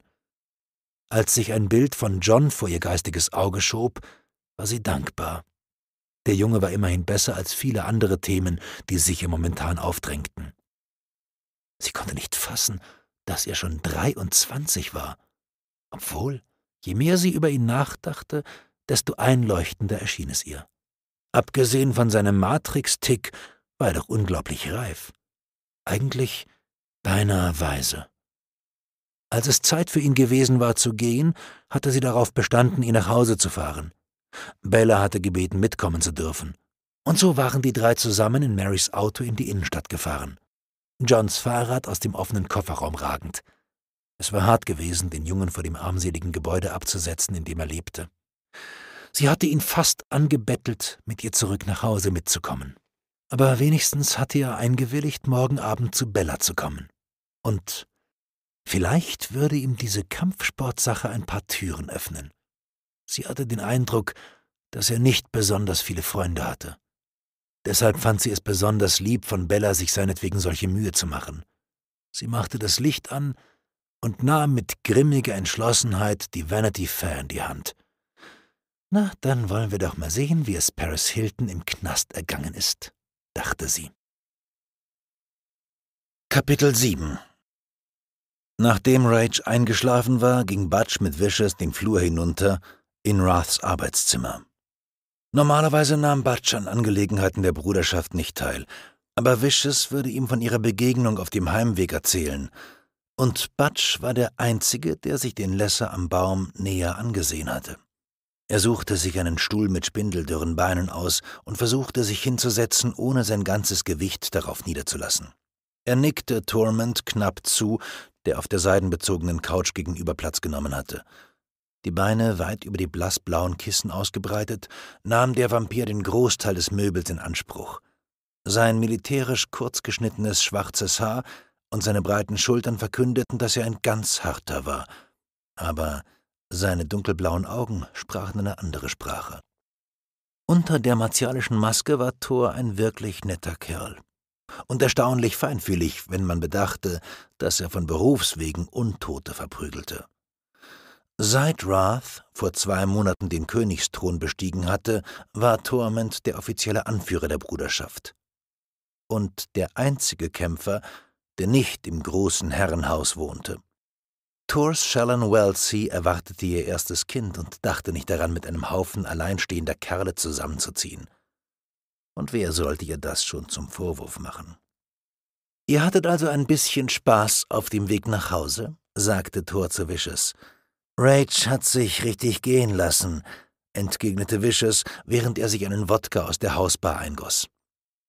Als sich ein Bild von John vor ihr geistiges Auge schob, war sie dankbar. Der Junge war immerhin besser als viele andere Themen, die sich ihr momentan aufdrängten. Sie konnte nicht fassen, dass er schon 23 war. Obwohl, je mehr sie über ihn nachdachte, desto einleuchtender erschien es ihr. Abgesehen von seinem Matrix-Tick war er doch unglaublich reif. Eigentlich beinahe weise. Als es Zeit für ihn gewesen war zu gehen, hatte sie darauf bestanden, ihn nach Hause zu fahren. Bella hatte gebeten, mitkommen zu dürfen. Und so waren die drei zusammen in Marys Auto in die Innenstadt gefahren. Johns Fahrrad aus dem offenen Kofferraum ragend. Es war hart gewesen, den Jungen vor dem armseligen Gebäude abzusetzen, in dem er lebte. Sie hatte ihn fast angebettelt, mit ihr zurück nach Hause mitzukommen. Aber wenigstens hatte er eingewilligt, morgen Abend zu Bella zu kommen. Und vielleicht würde ihm diese Kampfsportsache ein paar Türen öffnen. Sie hatte den Eindruck, dass er nicht besonders viele Freunde hatte. Deshalb fand sie es besonders lieb von Bella, sich seinetwegen solche Mühe zu machen. Sie machte das Licht an und nahm mit grimmiger Entschlossenheit die Vanity Fair in die Hand. Na, dann wollen wir doch mal sehen, wie es Paris Hilton im Knast ergangen ist, dachte sie. Kapitel 7 Nachdem Rage eingeschlafen war, ging Butch mit Vicious den Flur hinunter in Raths Arbeitszimmer. Normalerweise nahm Batsch an Angelegenheiten der Bruderschaft nicht teil, aber Wishes würde ihm von ihrer Begegnung auf dem Heimweg erzählen, und Batsch war der Einzige, der sich den Lesser am Baum näher angesehen hatte. Er suchte sich einen Stuhl mit spindeldürren Beinen aus und versuchte sich hinzusetzen, ohne sein ganzes Gewicht darauf niederzulassen. Er nickte Torment knapp zu, der auf der seidenbezogenen Couch gegenüber Platz genommen hatte. Die Beine weit über die blassblauen Kissen ausgebreitet, nahm der Vampir den Großteil des Möbels in Anspruch. Sein militärisch kurzgeschnittenes schwarzes Haar und seine breiten Schultern verkündeten, dass er ein ganz harter war. Aber seine dunkelblauen Augen sprachen eine andere Sprache. Unter der martialischen Maske war Thor ein wirklich netter Kerl. Und erstaunlich feinfühlig, wenn man bedachte, dass er von Berufswegen Untote verprügelte. Seit Rath vor zwei Monaten den Königsthron bestiegen hatte, war Torment der offizielle Anführer der Bruderschaft. Und der einzige Kämpfer, der nicht im großen Herrenhaus wohnte. Tors Shallon Welsey erwartete ihr erstes Kind und dachte nicht daran, mit einem Haufen alleinstehender Kerle zusammenzuziehen. Und wer sollte ihr das schon zum Vorwurf machen? Ihr hattet also ein bisschen Spaß auf dem Weg nach Hause, sagte Thor zu Wishes. Rage hat sich richtig gehen lassen, entgegnete Vicious, während er sich einen Wodka aus der Hausbar eingoss.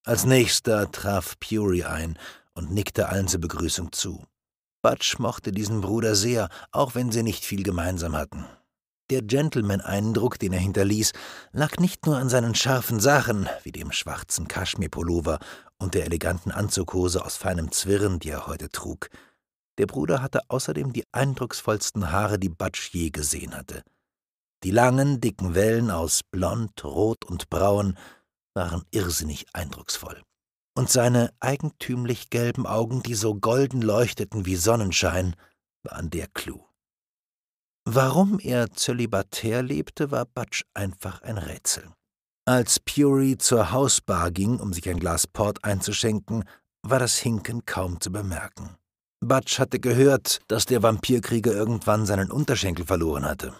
Als nächster traf Puri ein und nickte allen zur Begrüßung zu. Butch mochte diesen Bruder sehr, auch wenn sie nicht viel gemeinsam hatten. Der Gentleman-Eindruck, den er hinterließ, lag nicht nur an seinen scharfen Sachen, wie dem schwarzen Kaschmirpullover und der eleganten Anzughose aus feinem Zwirren, die er heute trug. Der Bruder hatte außerdem die eindrucksvollsten Haare, die Batsch je gesehen hatte. Die langen, dicken Wellen aus Blond, Rot und Braun waren irrsinnig eindrucksvoll. Und seine eigentümlich gelben Augen, die so golden leuchteten wie Sonnenschein, waren der Clou. Warum er zölibatär lebte, war Batsch einfach ein Rätsel. Als Puri zur Hausbar ging, um sich ein Glas Port einzuschenken, war das Hinken kaum zu bemerken. Butch hatte gehört, dass der Vampirkrieger irgendwann seinen Unterschenkel verloren hatte.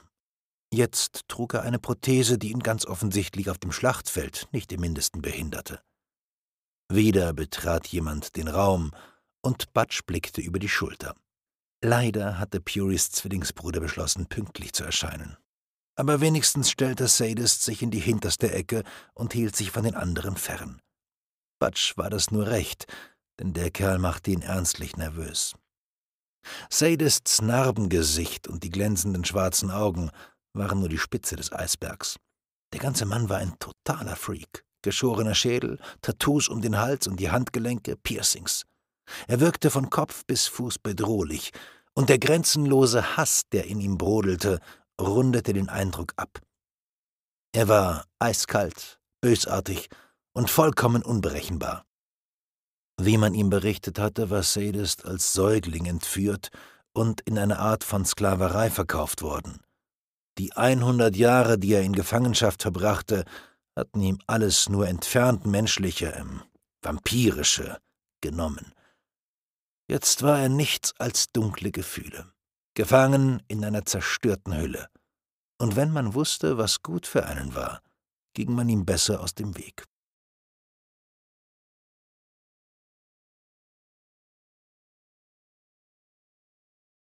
Jetzt trug er eine Prothese, die ihn ganz offensichtlich auf dem Schlachtfeld nicht im mindesten behinderte. Wieder betrat jemand den Raum, und Butch blickte über die Schulter. Leider hatte Puris Zwillingsbruder beschlossen, pünktlich zu erscheinen. Aber wenigstens stellte Sadist sich in die hinterste Ecke und hielt sich von den anderen fern. Butch war das nur recht, denn der Kerl machte ihn ernstlich nervös. Sadists Narbengesicht und die glänzenden schwarzen Augen waren nur die Spitze des Eisbergs. Der ganze Mann war ein totaler Freak. Geschorener Schädel, Tattoos um den Hals und die Handgelenke, Piercings. Er wirkte von Kopf bis Fuß bedrohlich, und der grenzenlose Hass, der in ihm brodelte, rundete den Eindruck ab. Er war eiskalt, bösartig und vollkommen unberechenbar wie man ihm berichtet hatte, war Sadist als Säugling entführt und in eine Art von Sklaverei verkauft worden. Die 100 Jahre, die er in Gefangenschaft verbrachte, hatten ihm alles nur entfernt menschliche, ähm, vampirische genommen. Jetzt war er nichts als dunkle Gefühle, gefangen in einer zerstörten Hülle. Und wenn man wusste, was gut für einen war, ging man ihm besser aus dem Weg.